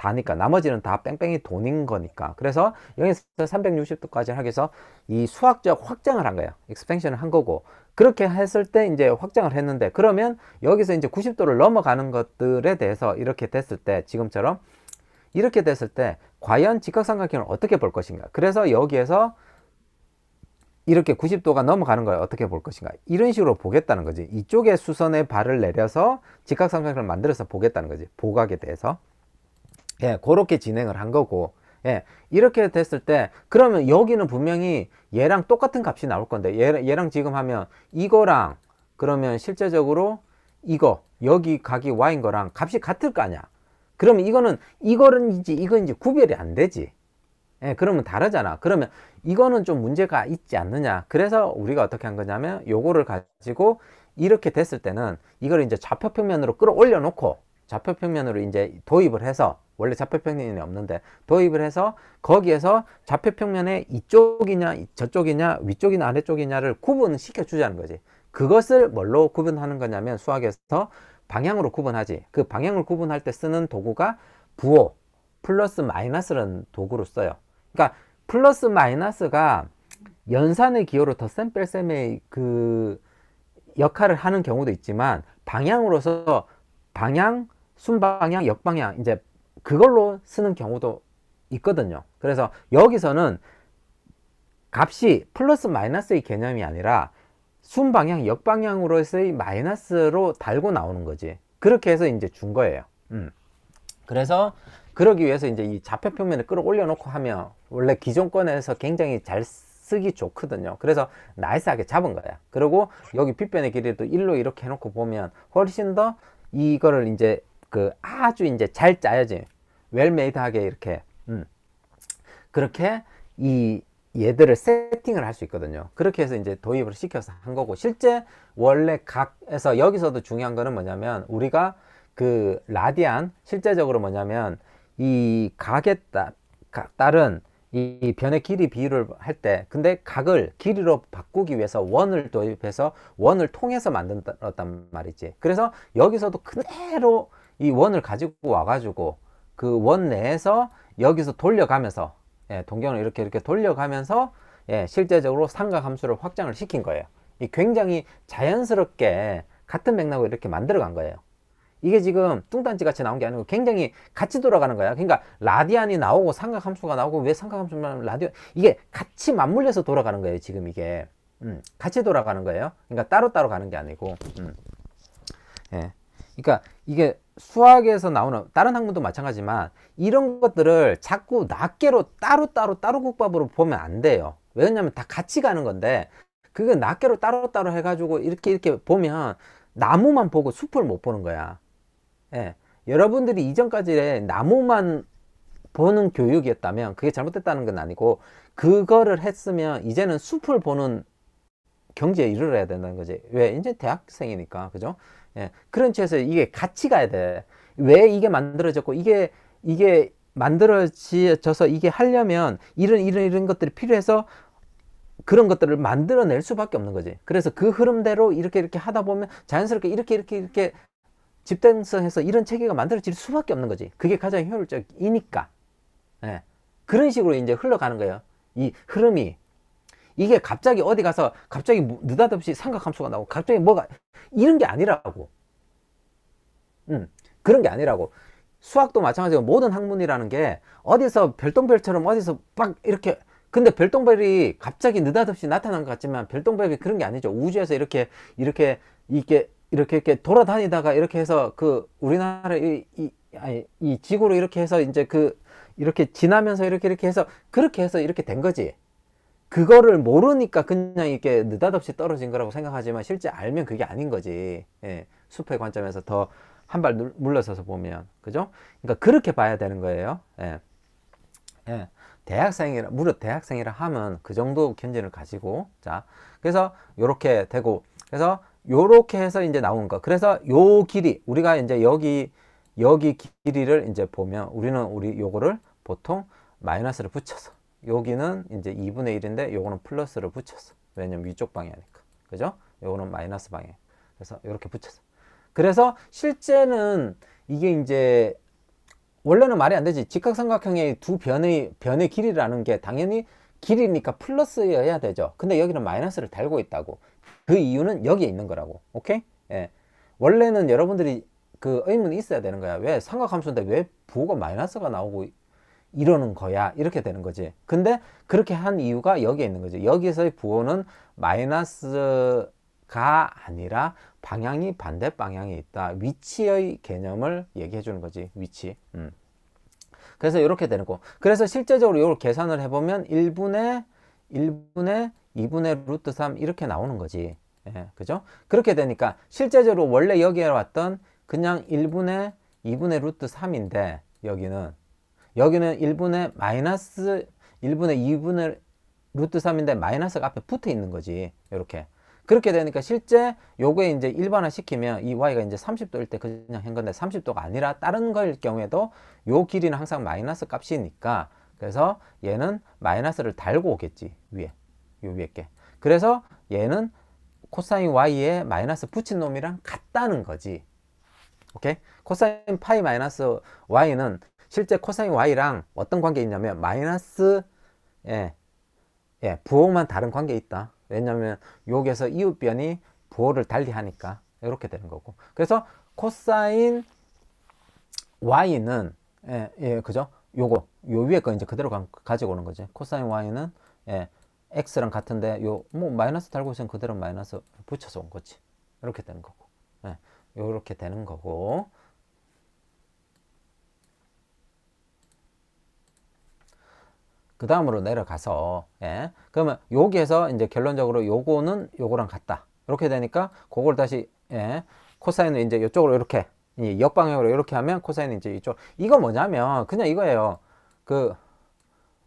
다니까 나머지는 다 뺑뺑이 돈인 거니까 그래서 여기서 360도까지 하기 위해서 이 수학적 확장을 한 거예요 익스펜션을 한 거고 그렇게 했을 때 이제 확장을 했는데 그러면 여기서 이제 90도를 넘어가는 것들에 대해서 이렇게 됐을 때 지금처럼 이렇게 됐을 때 과연 직각삼각형을 어떻게 볼 것인가 그래서 여기에서 이렇게 90도가 넘어가는 걸 어떻게 볼 것인가 이런 식으로 보겠다는 거지 이쪽에 수선에 발을 내려서 직각삼각형을 만들어서 보겠다는 거지 보각에 대해서 예, 그렇게 진행을 한 거고 예, 이렇게 됐을 때 그러면 여기는 분명히 얘랑 똑같은 값이 나올 건데 얘, 얘랑 지금 하면 이거랑 그러면 실제적으로 이거 여기 각이 y인 거랑 값이 같을 거 아니야 그러면 이거는 이거는지 이건지 거 구별이 안 되지 예, 그러면 다르잖아 그러면 이거는 좀 문제가 있지 않느냐 그래서 우리가 어떻게 한 거냐면 요거를 가지고 이렇게 됐을 때는 이걸 이제 좌표평면으로 끌어올려 놓고 좌표평면으로 이제 도입을 해서 원래 좌표평면이 없는데 도입을 해서 거기에서 좌표평면의 이쪽이냐 저쪽이냐 위쪽이냐 아래쪽이냐를 구분시켜 주자는 거지 그것을 뭘로 구분하는 거냐면 수학에서 방향으로 구분하지 그 방향을 구분할 때 쓰는 도구가 부호 플러스 마이너스라는 도구로 써요 그러니까 플러스 마이너스가 연산의 기호로 더 셈뺄셈의 그 역할을 하는 경우도 있지만 방향으로서 방향, 순방향, 역방향 이제 그걸로 쓰는 경우도 있거든요. 그래서 여기서는 값이 플러스 마이너스의 개념이 아니라 순방향 역방향으로서의 마이너스로 달고 나오는 거지. 그렇게 해서 이제 준 거예요. 음. 그래서 그러기 위해서 이제 이 좌표 표면을 끌어올려 놓고 하면 원래 기존 건에서 굉장히 잘 쓰기 좋거든요. 그래서 나이스하게 잡은 거야. 그리고 여기 빗변의 길이도 1로 이렇게 해놓고 보면 훨씬 더 이거를 이제 그 아주 이제 잘 짜야지 웰메이드하게 이렇게 음. 그렇게 이 얘들을 세팅을 할 수 있거든요 그렇게 해서 이제 도입을 시켜서 한 거고 실제 원래 각에서 여기서도 중요한 거는 뭐냐면 우리가 그 라디안 실제적으로 뭐냐면 이 각에 따, 각, 따른 이 변의 길이 비율을 할 때 근데 각을 길이로 바꾸기 위해서 원을 도입해서 원을 통해서 만들었단 말이지 그래서 여기서도 그대로 이 원을 가지고 와가지고 그 원 내에서 여기서 돌려가면서 예, 동경을 이렇게 이렇게 돌려가면서 예, 실제적으로 삼각함수를 확장을 시킨 거예요. 이 굉장히 자연스럽게 같은 맥락으로 이렇게 만들어간 거예요. 이게 지금 뚱딴지 같이 나온 게 아니고 굉장히 같이 돌아가는 거야. 그러니까 라디안이 나오고 삼각함수가 나오고 왜 삼각함수만 라디안 이게 같이 맞물려서 돌아가는 거예요. 지금 이게 음, 같이 돌아가는 거예요. 그러니까 따로 따로 가는 게 아니고. 음. 예. 그러니까 이게 수학에서 나오는 다른 학문도 마찬가지지만 이런 것들을 자꾸 낱개로 따로따로 따로국밥으로 보면 안 돼요 왜냐면 다 같이 가는 건데 그게 낱개로 따로따로 해가지고 이렇게 이렇게 보면 나무만 보고 숲을 못 보는 거야 예. 여러분들이 이전까지 나무만 보는 교육이었다면 그게 잘못됐다는 건 아니고 그거를 했으면 이제는 숲을 보는 경제에 이르러야 된다는 거지 왜 이제 대학생이니까 그죠 예, 그런 채에서 이게 같이 가야 돼. 왜 이게 만들어졌고 이게 이게 만들어져서 이게 하려면 이런 이런 이런 것들이 필요해서 그런 것들을 만들어낼 수밖에 없는 거지. 그래서 그 흐름대로 이렇게 이렇게 하다 보면 자연스럽게 이렇게 이렇게 이렇게 집단성해서 이런 체계가 만들어질 수밖에 없는 거지. 그게 가장 효율적이니까. 예. 그런 식으로 이제 흘러가는 거예요. 이 흐름이 이게 갑자기 어디 가서 갑자기 뭐 느닷없이 삼각함수가 나오고 갑자기 뭐가 이런 게 아니라고 음, 그런 게 아니라고 수학도 마찬가지고 모든 학문이라는 게 어디서 별똥별처럼 어디서 빡 이렇게 근데 별똥별이 갑자기 느닷없이 나타난 것 같지만 별똥별이 그런 게 아니죠 우주에서 이렇게 이렇게 이렇게 이렇게 이렇게 돌아다니다가 이렇게 해서 그 우리나라 이, 이, 아니, 이 지구로 이렇게 해서 이제 그 이렇게 지나면서 이렇게 이렇게 해서 그렇게 해서 이렇게 된 거지 그거를 모르니까 그냥 이렇게 느닷없이 떨어진 거라고 생각하지만 실제 알면 그게 아닌 거지. 예, 숲의 관점에서 더 한 발 물러서서 보면. 그죠? 그러니까 그렇게 봐야 되는 거예요. 예. 예. 대학생이라, 무려 대학생이라 하면 그 정도 견제를 가지고. 자, 그래서 요렇게 되고. 그래서 요렇게 해서 이제 나온 거. 그래서 요 길이, 우리가 이제 여기, 여기 길이를 이제 보면 우리는 우리 요거를 보통 마이너스를 붙여서 여기는 이제 2분의 1인데 요거는 플러스를 붙였어. 왜냐면 위쪽 방향이니까. 그죠? 요거는 마이너스 방향. 그래서 이렇게 붙였어. 그래서 실제는 이게 이제 원래는 말이 안 되지. 직각삼각형의 두 변의 변의 길이라는 게 당연히 길이니까 플러스여야 되죠. 근데 여기는 마이너스를 달고 있다고. 그 이유는 여기에 있는 거라고. 오케이? 예. 원래는 여러분들이 그 의문이 있어야 되는 거야. 왜 삼각함수인데 왜 부호가 마이너스가 나오고 이러는 거야 이렇게 되는 거지 근데 그렇게 한 이유가 여기에 있는 거지 여기에서의 부호는 마이너스가 아니라 방향이 반대 방향에 있다 위치의 개념을 얘기해 주는 거지 위치 음. 그래서 이렇게 되는 거 그래서 실제적으로 이걸 계산을 해보면 1분의 1분의 2분의 루트 3 이렇게 나오는 거지 예, 그죠 그렇게 되니까 실제적으로 원래 여기에 왔던 그냥 1분의 2분의 루트 3인데 여기는 여기는 1분의 마이너스 1분의 2분의 루트 3인데 마이너스가 앞에 붙어 있는 거지. 이렇게. 그렇게 되니까 실제 요게 이제 일반화 시키면 이 y가 이제 30도일 때 그냥 한 건데 30도가 아니라 다른 거일 경우에도 요 길이는 항상 마이너스 값이니까 그래서 얘는 마이너스를 달고 오겠지. 위에. 요 위에 게. 그래서 얘는 코사인 y에 마이너스 붙인 놈이랑 같다는 거지. 오케이? 코사인 파이 마이너스 y는 실제 코사인 y랑 어떤 관계 있냐면 마이너스 예, 예 부호만 다른 관계 있다. 왜냐면 여기에서 이웃변이 부호를 달리 하니까 이렇게 되는 거고. 그래서 코사인 y는 예, 예 그죠? 요거 요 위에 거 이제 그대로 가, 지고 오는 거지. 코사인 y는 예, x랑 같은데 요 뭐 마이너스 달고 있으면 그대로 마이너스 붙여서 온 거지. 이렇게 되는 거고. 예, 요렇게 되는 거고. 그 다음으로 내려가서 예. 그러면 여기에서 이제 결론적으로 요거는 요거랑 같다 이렇게 되니까 그걸 다시 예. 코사인을 이제 이쪽으로 이렇게 이 역방향으로 이렇게 하면 코사인은 이제 이쪽 이거 뭐냐면 그냥 이거예요 그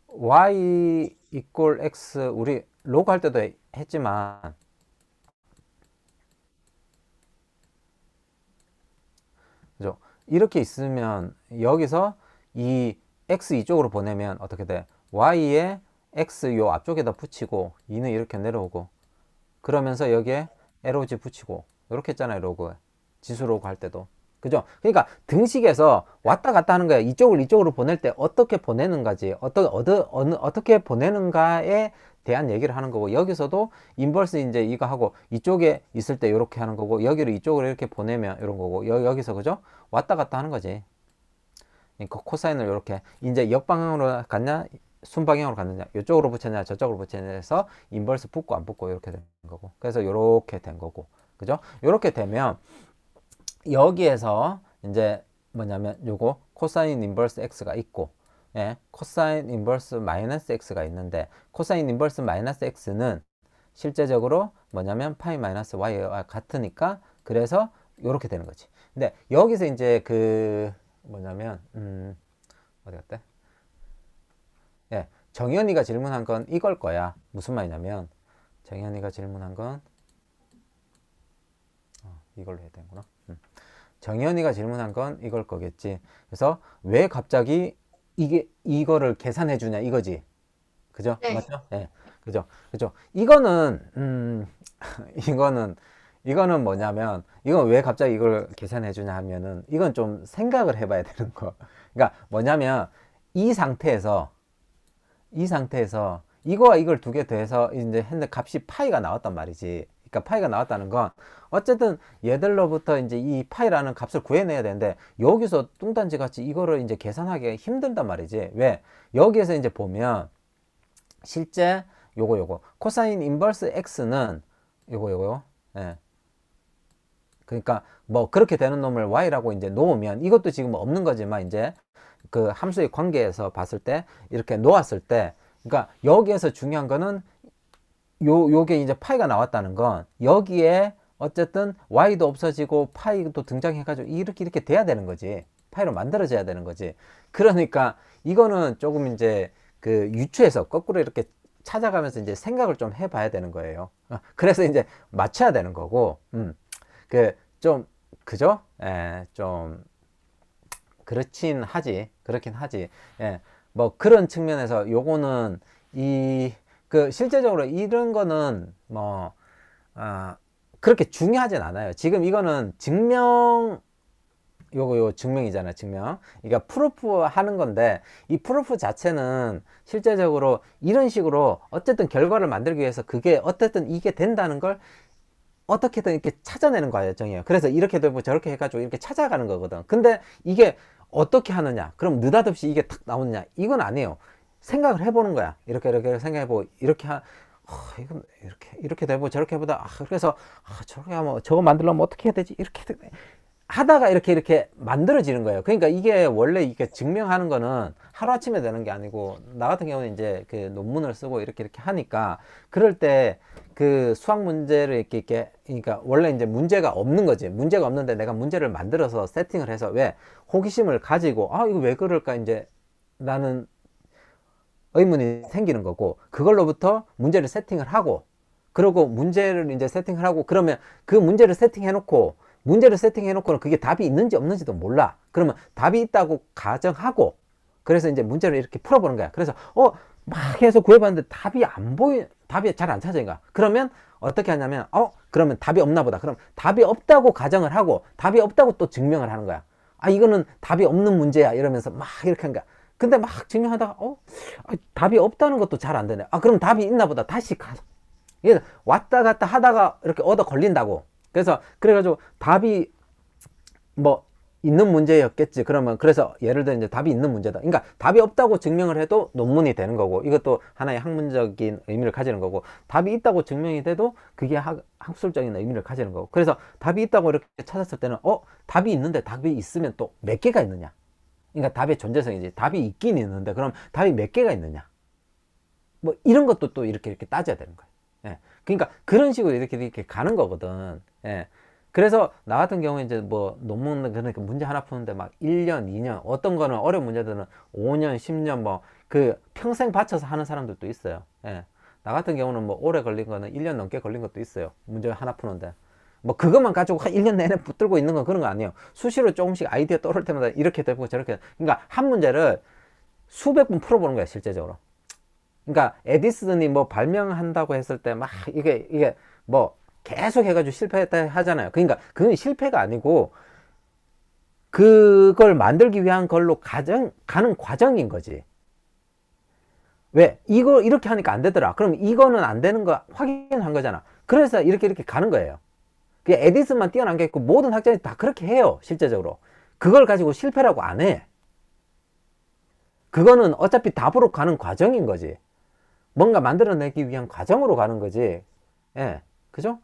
y 이꼴 x 우리 로그 할 때도 했지만 그죠 이렇게 있으면 여기서 이 x 이쪽으로 보내면 어떻게 돼 y에 x 요 앞쪽에다 붙이고 2는 이렇게 내려오고 그러면서 여기에 log 붙이고 이렇게 했잖아요 로그 지수 로그 할 때도 그죠? 그러니까 등식에서 왔다 갔다 하는 거야 이쪽을 이쪽으로 보낼 때 어떻게 보내는가지 어떠, 어떠, 어느, 어떻게 보내는가에 대한 얘기를 하는 거고 여기서도 인버스 이제 이거 하고 이쪽에 있을 때 이렇게 하는 거고 여기로 이쪽으로 이렇게 보내면 이런 거고 여, 여 기서 그죠? 왔다 갔다 하는 거지 그러니까 코사인을 이렇게 이제 역방향으로 갔냐 순방향으로 갔느냐 이쪽으로 붙였냐 저쪽으로 붙였냐 해서 인버스 붙고 안 붙고 이렇게 된 거고 그래서 이렇게 된 거고 그죠 이렇게 되면 여기에서 이제 뭐냐면 요거 코사인 인버스 x가 있고 예, 코사인 인버스 마이너스 x가 있는데 코사인 인버스 마이너스 x는 실제적으로 뭐냐면 파이 마이너스 y와 같으니까 그래서 이렇게 되는 거지 근데 여기서 이제 그 뭐냐면 정현이가 질문한 건 이걸 거야. 무슨 말이냐면 정현이가 질문한 건 어, 이걸로 해야 되는구나. 음. 정현이가 질문한 건 이걸 거겠지. 그래서 왜 갑자기 이게 이거를 계산해 주냐 이거지. 그죠? 네. 맞죠? 네. 그죠? 그죠? 이거는 음 이거는 이거는 뭐냐면 이건 왜 갑자기 이걸 계산해 주냐 하면은 이건 좀 생각을 해봐야 되는 거. 그러니까 뭐냐면 이 상태에서 이 상태에서 이거와 이걸 두개 더해서 이제 핸드 값이 파이가 나왔단 말이지. 그러니까 파이가 나왔다는 건 어쨌든 얘들로부터 이제 이 파이라는 값을 구해내야 되는데 여기서 뚱딴지 같이 이거를 이제 계산하기 힘들단 말이지. 왜? 여기에서 이제 보면 실제 요거 요거 코사인 인버스 x는 요거 요거 요 예. 그러니까 뭐 그렇게 되는 놈을 y라고 이제 놓으면 이것도 지금 없는 거지만 이제 그 함수의 관계에서 봤을 때 이렇게 놓았을 때 그러니까 여기에서 중요한 거는 요 요게 이제 파이가 나왔다는 건 여기에 어쨌든 y도 없어지고 파이도 등장해가지고 이렇게 이렇게 돼야 되는 거지 파이로 만들어져야 되는 거지 그러니까 이거는 조금 이제 그 유추해서 거꾸로 이렇게 찾아가면서 이제 생각을 좀 해봐야 되는 거예요 그래서 이제 맞춰야 되는 거고 음. 그 좀 그죠 예, 좀 그렇진 하지 그렇긴 하지. 예. 뭐 그런 측면에서 요거는 이 그 실제적으로 이런 거는 뭐 아, 그렇게 중요하진 않아요. 지금 이거는 증명 요거 요 증명이잖아요 증명 그러니까 프로프 하는 건데 이 프로프 자체는 실제적으로 이런 식으로 어쨌든 결과를 만들기 위해서 그게 어쨌든 이게 된다는 걸 어떻게든 이렇게 찾아내는 과정이에요 그래서 이렇게 되고 뭐 저렇게 해가지고 이렇게 찾아가는 거거든 근데 이게 어떻게 하느냐 그럼 느닷없이 이게 탁 나오느냐 이건 아니에요 생각을 해보는 거야 이렇게 이렇게 생각해보고 이렇게 하, 어, 이건 이렇게 이렇게 되고 저렇게 해보다 아, 그래서 아, 저렇게 하면 저거 만들려면 어떻게 해야 되지 이렇게 하다가 이렇게 이렇게 만들어지는 거예요. 그러니까 이게 원래 이게 증명하는 거는 하루아침에 되는 게 아니고 나 같은 경우는 이제 그 논문을 쓰고 이렇게 이렇게 하니까 그럴 때 그 수학 문제를 이렇게 이렇게 그러니까 원래 이제 문제가 없는 거지. 문제가 없는데 내가 문제를 만들어서 세팅을 해서 왜 호기심을 가지고 아 이거 왜 그럴까 이제 나는 의문이 생기는 거고 그걸로부터 문제를 세팅을 하고 그러고 문제를 이제 세팅을 하고 그러면 그 문제를 세팅해 놓고 문제를 세팅해 놓고는 그게 답이 있는지 없는지도 몰라. 그러면 답이 있다고 가정하고 그래서 이제 문제를 이렇게 풀어보는 거야. 그래서 어 막 해서 구해봤는데 답이 안 보이 답이 잘 안 찾으니까 그러면 어떻게 하냐면 어 그러면 답이 없나 보다. 그럼 답이 없다고 가정을 하고 답이 없다고 또 증명을 하는 거야. 아 이거는 답이 없는 문제야 이러면서 막 이렇게 한 거야. 근데 막 증명하다가 어 아, 답이 없다는 것도 잘 안 되네. 아 그럼 답이 있나 보다. 다시 가서 이게 왔다 갔다 하다가 이렇게 얻어 걸린다고. 그래서 그래가지고 답이 뭐 있는 문제였겠지. 그러면 그래서 예를 들어 이제 답이 있는 문제다. 그러니까 답이 없다고 증명을 해도 논문이 되는 거고 이것도 하나의 학문적인 의미를 가지는 거고 답이 있다고 증명이 돼도 그게 학, 학술적인 의미를 가지는 거고 그래서 답이 있다고 이렇게 찾았을 때는 어 답이 있는데 답이 있으면 또 몇 개가 있느냐. 그러니까 답의 존재성이지. 답이 있긴 있는데 그럼 답이 몇 개가 있느냐. 뭐 이런 것도 또 이렇게 이렇게 따져야 되는 거예요. 예. 그러니까 그런 식으로 이렇게 이렇게 가는 거거든. 예. 그래서 나 같은 경우에 이제 뭐 논문 그러니까 문제 하나 푸는데 막 1년, 2년 어떤 거는 어려운 문제들은 5년, 10년 뭐 그 평생 바쳐서 하는 사람들도 있어요. 예. 나 같은 경우는 뭐 오래 걸린 거는 1년 넘게 걸린 것도 있어요. 문제 하나 푸는데. 뭐 그것만 가지고 한 1년 내내 붙들고 있는 건 그런 거 아니에요. 수시로 조금씩 아이디어 떠올를 때마다 이렇게 되고 저렇게. 그러니까 한 문제를 수백 번 풀어보는 거야, 실제적으로. 그러니까 에디슨이 뭐 발명한다고 했을 때 막 이게 이게 뭐 계속 해가지고 실패했다 하잖아요. 그러니까 그건 실패가 아니고 그걸 만들기 위한 걸로 가정, 가는 과정인 거지. 왜? 이거 이렇게 하니까 안 되더라. 그럼 이거는 안 되는 거 확인한 거잖아. 그래서 이렇게 이렇게 가는 거예요. 그 에디슨만 뛰어난 게 있고 모든 학자들이 다 그렇게 해요. 실제적으로. 그걸 가지고 실패라고 안 해. 그거는 어차피 답으로 가는 과정인 거지. 뭔가 만들어내기 위한 과정으로 가는 거지. 예. 그죠?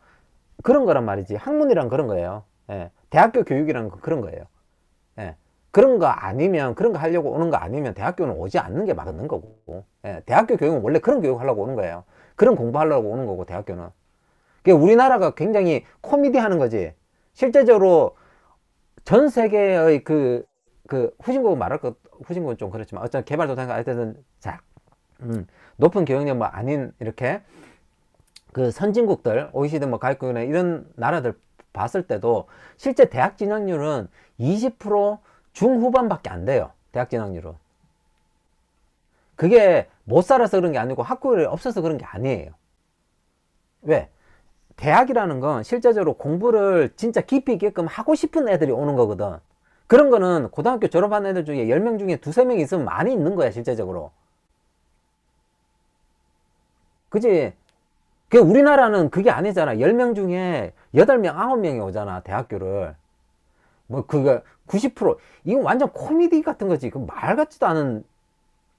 그런 거란 말이지. 학문이란 그런 거예요. 예. 대학교 교육이란 그- 그런 거예요. 예. 그런 거 아니면 그런 거 하려고 오는 거 아니면 대학교는 오지 않는 게 맞는 거고 예, 대학교 교육은 원래 그런 교육 하려고 오는 거예요 그런 공부하려고 오는 거고 대학교는 그게 우리나라가 굉장히 코미디 하는 거지 실제적으로 전 세계의 그, 그 후진국은 말할 것 후진국은 좀 그렇지만 어쨌든 개발도상국 할 때는 자 음, 높은 교육력 뭐 아닌 이렇게 그 선진국들 OECD 뭐 가입국이나 이런 나라들 봤을 때도 실제 대학 진학률은 20% 중후반밖에 안 돼요 대학 진학률은 그게 못 살아서 그런 게 아니고 학구열이 없어서 그런 게 아니에요 왜? 대학이라는 건 실제적으로 공부를 진짜 깊이 있게끔 하고 싶은 애들이 오는 거거든 그런 거는 고등학교 졸업한 애들 중에 10명 중에 2, 3 명이 있으면 많이 있는 거야 실제적으로 그지 그 우리나라는 그게 아니잖아. 10명 중에 8명, 9명이 오잖아. 대학교를. 뭐 그거 90% 이건 완전 코미디 같은 거지. 그 말 같지도 않은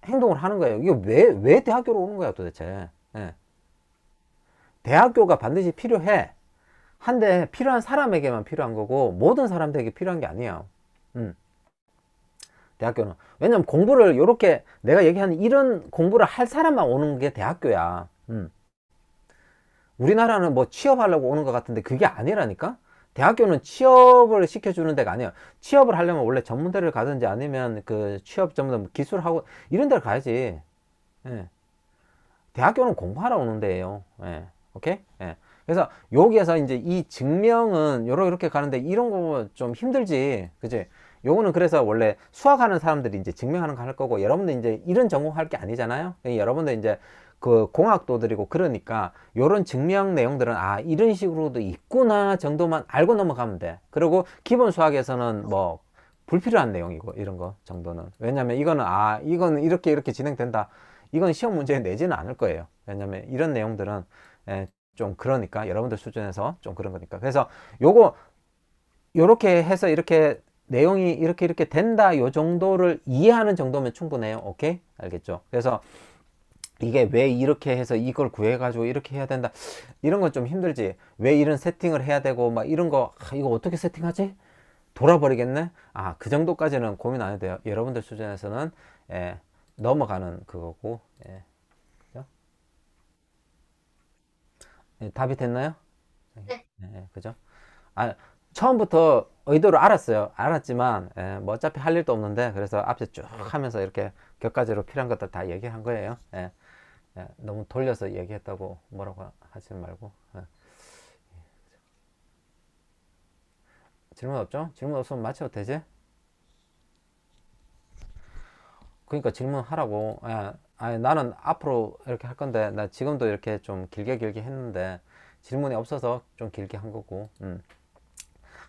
행동을 하는 거예요. 이게 왜, 왜 대학교로 오는 거야 도대체. 예. 대학교가 반드시 필요해. 한데 필요한 사람에게만 필요한 거고 모든 사람들에게 필요한 게 아니에요. 음. 대학교는 왜냐면 공부를 이렇게 내가 얘기하는 이런 공부를 할 사람만 오는 게 대학교야. 음. 우리나라는 뭐 취업하려고 오는 것 같은데 그게 아니라니까? 대학교는 취업을 시켜주는 데가 아니에요. 취업을 하려면 원래 전문대를 가든지 아니면 그 취업 전문 대 뭐 기술하고 이런 데를 가야지. 예. 대학교는 공부하러 오는 데예요. 예. 오케이? 예. 그래서 여기에서 이제 이 증명은 요러 이렇게 가는데 이런 거 좀 힘들지. 그지? 요거는 그래서 원래 수학하는 사람들이 이제 증명하는 거 할 거고 여러분들 이제 이런 전공할 게 아니잖아요. 예, 여러분들 이제 그 공학도 드리고 그러니까 요런 증명 내용들은 아 이런 식으로도 있구나 정도만 알고 넘어가면 돼 그리고 기본 수학에서는 뭐 불필요한 내용이고 이런 거 정도는 왜냐면 이거는 아이건 이렇게 이렇게 진행된다 이건 시험 문제에 내지는 않을 거예요 왜냐면 이런 내용들은 에, 예, 좀 그러니까 여러분들 수준에서 좀 그런 거니까 그래서 요거 요렇게 해서 이렇게 내용이 이렇게 이렇게 된다 요 정도를 이해하는 정도면 충분해요 오케이 알겠죠 그래서 이게 왜 이렇게 해서 이걸 구해가지고 이렇게 해야 된다 이런 건 좀 힘들지 왜 이런 세팅을 해야 되고 막 이런 거 아, 이거 어떻게 세팅하지 돌아버리겠네 아 그 정도까지는 고민 안 해도 돼요 여러분들 수준에서는 예, 넘어가는 그거고 예. 예, 답이 됐나요? 네. 예, 예, 그죠? 아, 처음부터 의도를 알았어요. 알았지만 예, 뭐 어차피 할 일도 없는데 그래서 앞에 쭉 하면서 이렇게 몇 가지로 필요한 것들 다 얘기한 거예요. 예. 예, 너무 돌려서 얘기했다고 뭐라고 하지 말고 예. 질문 없죠? 질문 없으면 맞춰도 되지? 그러니까 질문하라고 예, 아니, 나는 앞으로 이렇게 할 건데 나 지금도 이렇게 좀 길게 길게 했는데 질문이 없어서 좀 길게 한 거고 음.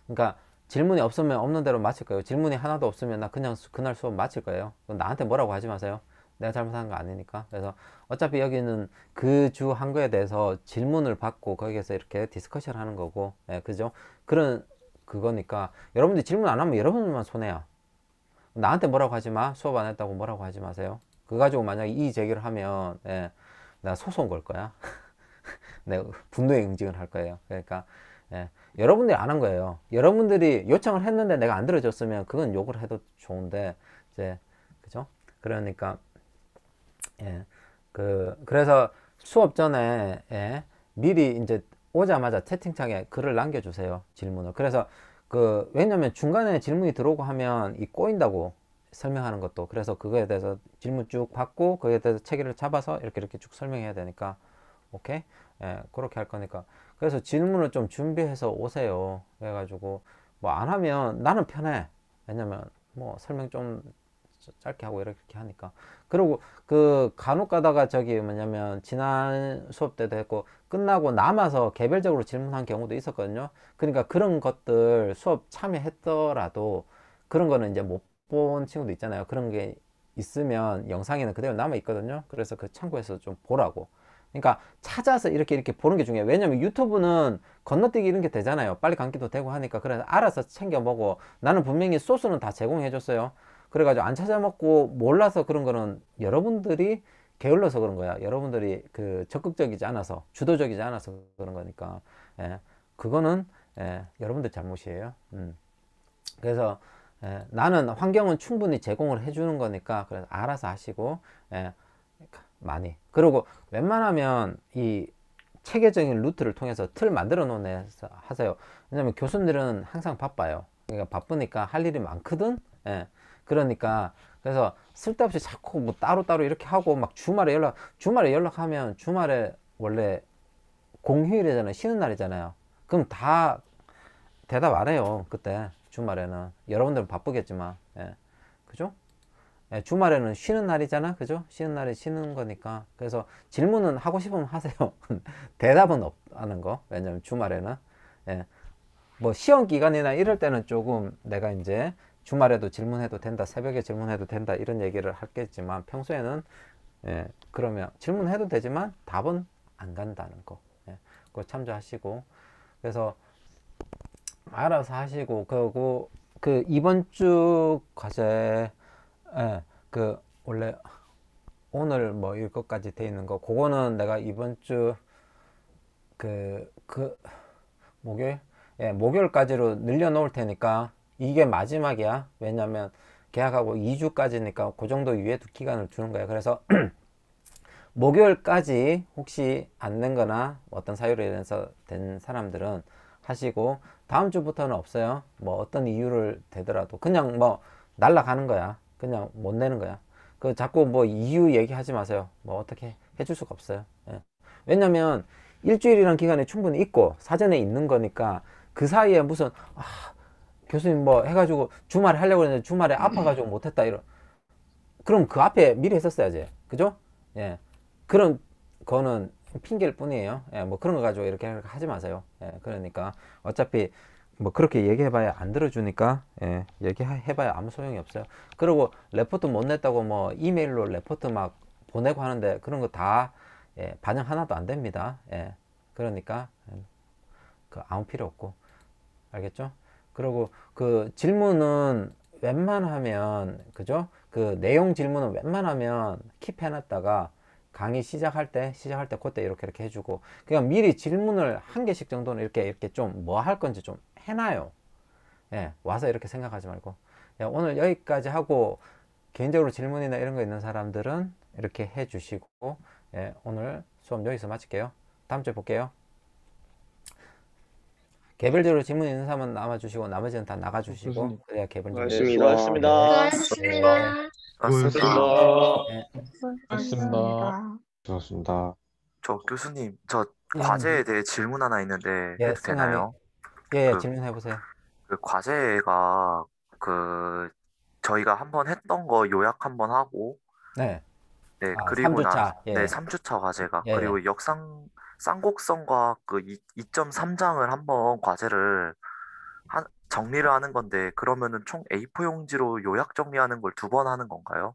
그러니까 질문이 없으면 없는 대로 마칠 거예요 질문이 하나도 없으면 나 그냥 수, 그날 수업 마칠 거예요 나한테 뭐라고 하지 마세요 내가 잘못한 거 아니니까 그래서 어차피 여기는 그 주 한 거에 대해서 질문을 받고 거기에서 이렇게 디스커션 하는 거고 예, 그죠 그런 그거니까 여러분들 질문 안 하면 여러분만 들 손해야 나한테 뭐라고 하지 마 수업 안 했다고 뭐라고 하지 마세요 그 가지고 만약에 이 제기를 하면 예, 나 소송 걸 거야 내가 분노의 응징을 할 거예요 그러니까 예, 여러분들이 안 한 거예요 여러분들이 요청을 했는데 내가 안 들어줬으면 그건 욕을 해도 좋은데 이제 그죠 그러니까 예. 그 그래서 수업 전에 예. 미리 이제 오자마자 채팅창에 글을 남겨주세요 질문을 그래서 그 왜냐면 중간에 질문이 들어오고 하면 이 꼬인다고 설명하는 것도 그래서 그거에 대해서 질문 쭉 받고 그에 거 대해서 체계를 잡아서 이렇게 이렇게 쭉 설명해야 되니까 오케이 예 그렇게 할 거니까 그래서 질문을 좀 준비해서 오세요 그래가지고 뭐 안 하면 나는 편해 왜냐면 뭐 설명 좀 짧게 하고 이렇게 하니까 그리고 그 간혹 가다가 저기 뭐냐면 지난 수업 때도 했고 끝나고 남아서 개별적으로 질문한 경우도 있었거든요 그러니까 그런 것들 수업 참여했더라도 그런 거는 이제 못 본 친구도 있잖아요 그런 게 있으면 영상에는 그대로 남아 있거든요 그래서 그 참고해서 좀 보라고 그러니까 찾아서 이렇게 이렇게 보는 게 중요해요 왜냐면 유튜브는 건너뛰기 이런 게 되잖아요 빨리 감기도 되고 하니까 그래서 알아서 챙겨 먹어 나는 분명히 소스는 다 제공해 줬어요 그래가지고 안 찾아먹고 몰라서 그런 거는 여러분들이 게을러서 그런 거야. 여러분들이 그 적극적이지 않아서 주도적이지 않아서 그런 거니까 예, 그거는 예, 여러분들 잘못이에요. 음. 그래서 예, 나는 환경은 충분히 제공을 해주는 거니까 그래서 알아서 하시고 예, 많이 그리고 웬만하면 이 체계적인 루트를 통해서 틀 만들어 놓네 하세요. 왜냐면 교수님들은 항상 바빠요. 그러니까 바쁘니까 할 일이 많거든. 예. 그러니까 그래서 쓸데없이 자꾸 뭐 따로따로 이렇게 하고 막 주말에 연락 주말에 연락하면 주말에 원래 공휴일이잖아요 쉬는 날이잖아요 그럼 다 대답 안 해요 그때 주말에는 여러분들은 바쁘겠지만 예. 그죠? 예, 주말에는 쉬는 날이잖아 그죠? 쉬는 날에 쉬는 거니까 그래서 질문은 하고 싶으면 하세요 대답은 없다는 거 왜냐면 주말에는 예. 뭐 시험 기간이나 이럴 때는 조금 내가 이제 주말에도 질문해도 된다 새벽에 질문해도 된다 이런 얘기를 하겠지만 평소에는 예, 그러면 질문해도 되지만 답은 안 간다는 거 예, 그거 참조하시고 그래서 알아서 하시고 그리고 그 이번 주 과제 예, 그 원래 오늘 뭐 이것까지 돼 있는 거 그거는 내가 이번 주 그그 그 목요일 예, 목요일까지로 늘려 놓을 테니까 이게 마지막이야 왜냐면 계약하고 2주까지니까 그 정도 유에도 기간을 주는 거야 그래서 목요일까지 혹시 안낸 거나 어떤 사유로 인해서 된 사람들은 하시고 다음 주부터는 없어요 뭐 어떤 이유를 대더라도 그냥 뭐 날라가는 거야 그냥 못 내는 거야 그 자꾸 뭐 이유 얘기하지 마세요 뭐 어떻게 해줄 수가 없어요 예. 왜냐면 일주일이란 기간이 충분히 있고 사전에 있는 거니까 그 사이에 무슨 아, 교수님 뭐 해가지고 주말에 하려고 했는데 주말에 아파가지고 못했다 이런 그럼 그 앞에 미리 했었어야지 그죠 예 그런 거는 핑계일 뿐이에요 예 뭐 그런 거 가지고 이렇게 하지 마세요 예 그러니까 어차피 뭐 그렇게 얘기해봐야 안 들어주니까 예 얘기해봐야 아무 소용이 없어요 그리고 레포트 못 냈다고 뭐 이메일로 레포트 막 보내고 하는데 그런 거 다 예, 반영 하나도 안 됩니다 예 그러니까 그 아무 필요 없고 알겠죠? 그리고 그 질문은 웬만하면 그죠? 그 내용 질문은 웬만하면 킵해 놨다가 강의 시작할 때 시작할 때 그때 이렇게 이렇게 해주고 그냥 미리 질문을 한 개씩 정도는 이렇게 이렇게 좀 뭐 할 건지 좀 해놔요 예 와서 이렇게 생각하지 말고 예, 오늘 여기까지 하고 개인적으로 질문이나 이런 거 있는 사람들은 이렇게 해주시고 예, 오늘 수업 여기서 마칠게요 다음 주에 볼게요 개별적으로 질문 있는 사람은 남아주시고 나머지는 다 나가주시고 아, 그래야 개별적으로 알겠습니다. 네, 수고하셨습니다. 수고하셨습니다.
네. 고맙습니다. 네.
고맙습습니다저 교수님, 저 네. 과제에 대해 질문 하나 있는데 예, 해도 되나요? 예, 예, 그- 질문해 보세요. 그 과제가 그 저희가 한 번 했던 거 요약 한 번 하고 네, 네, 아, 그리고 삼 주차. 나, 예. 네, 3주차 과제가 예, 예, 그리고 역상 쌍곡성과그 2.3장을 한번 과제를 한, 정리를 하는 건데 그러면은 총 A4 용지로 요약 정리하는 걸 두 번 하는 건가요?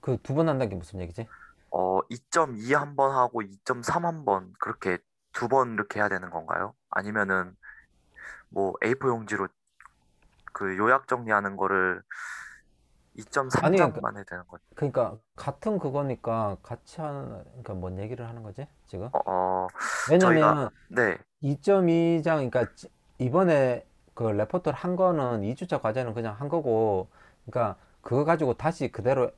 그 두 번 한다는 게 무슨 얘기지? 어, 2.2한번 하고 2.3한번 그렇게 두 번 이렇게 해야 되는 건가요? 아니면은 뭐 A4 용지로 그 요약 정리하는 거를 아니, 그- 2.3장만 해야 되는 거죠 그러니까 같은 그거니까 같이 하는 그러니까 뭔 얘기를 하는 거지 지금? 어, 어, 저희가 왜냐면 네, 2.2장 그러니까 이번에 그 레포트를 한 거는 2주차 과제는 그냥 한 거고 그러니까 그거 가지고 다시 그대로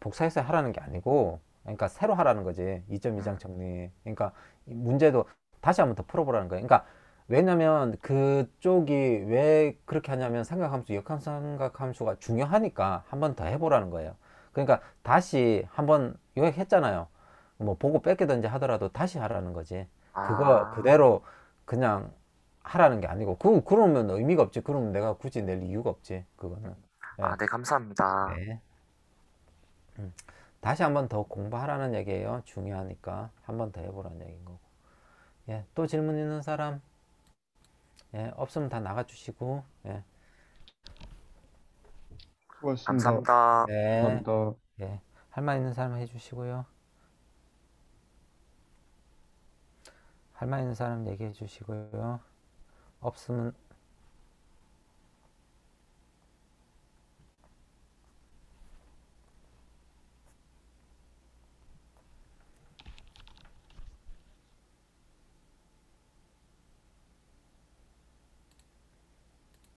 복사해서 하라는 게 아니고 그러니까 새로 하라는 거지 2.2장 정리 그러니까 문제도 다시 한번더 풀어보라는 거예요 그러니까 왜냐면 그쪽이 왜 그렇게 하냐면 삼각함수, 역함삼각함수가 중요하니까 한 번 더 해보라는 거예요. 그러니까 다시 한번 요약했잖아요. 뭐 보고 뺏기든지 하더라도 다시 하라는 거지. 그거 아. 그대로 그냥 하라는 게 아니고 그 그러면 의미가 없지. 그러면 내가 굳이 낼 이유가 없지. 그거는. 네. 아, 네, 감사합니다. 네. 음. 다시 한번 더 공부하라는 얘기예요. 중요하니까 한 번 더 해보라는 얘기인 거고. 예, 또 질문 있는 사람? 예, 없으면 다 나가주시고 예. 고하습니다 감사합니다. 네. 감사합니다. 예. 할말 있는 사람 해주시고요. 할말 있는 사람 얘기해 주시고요. 없으면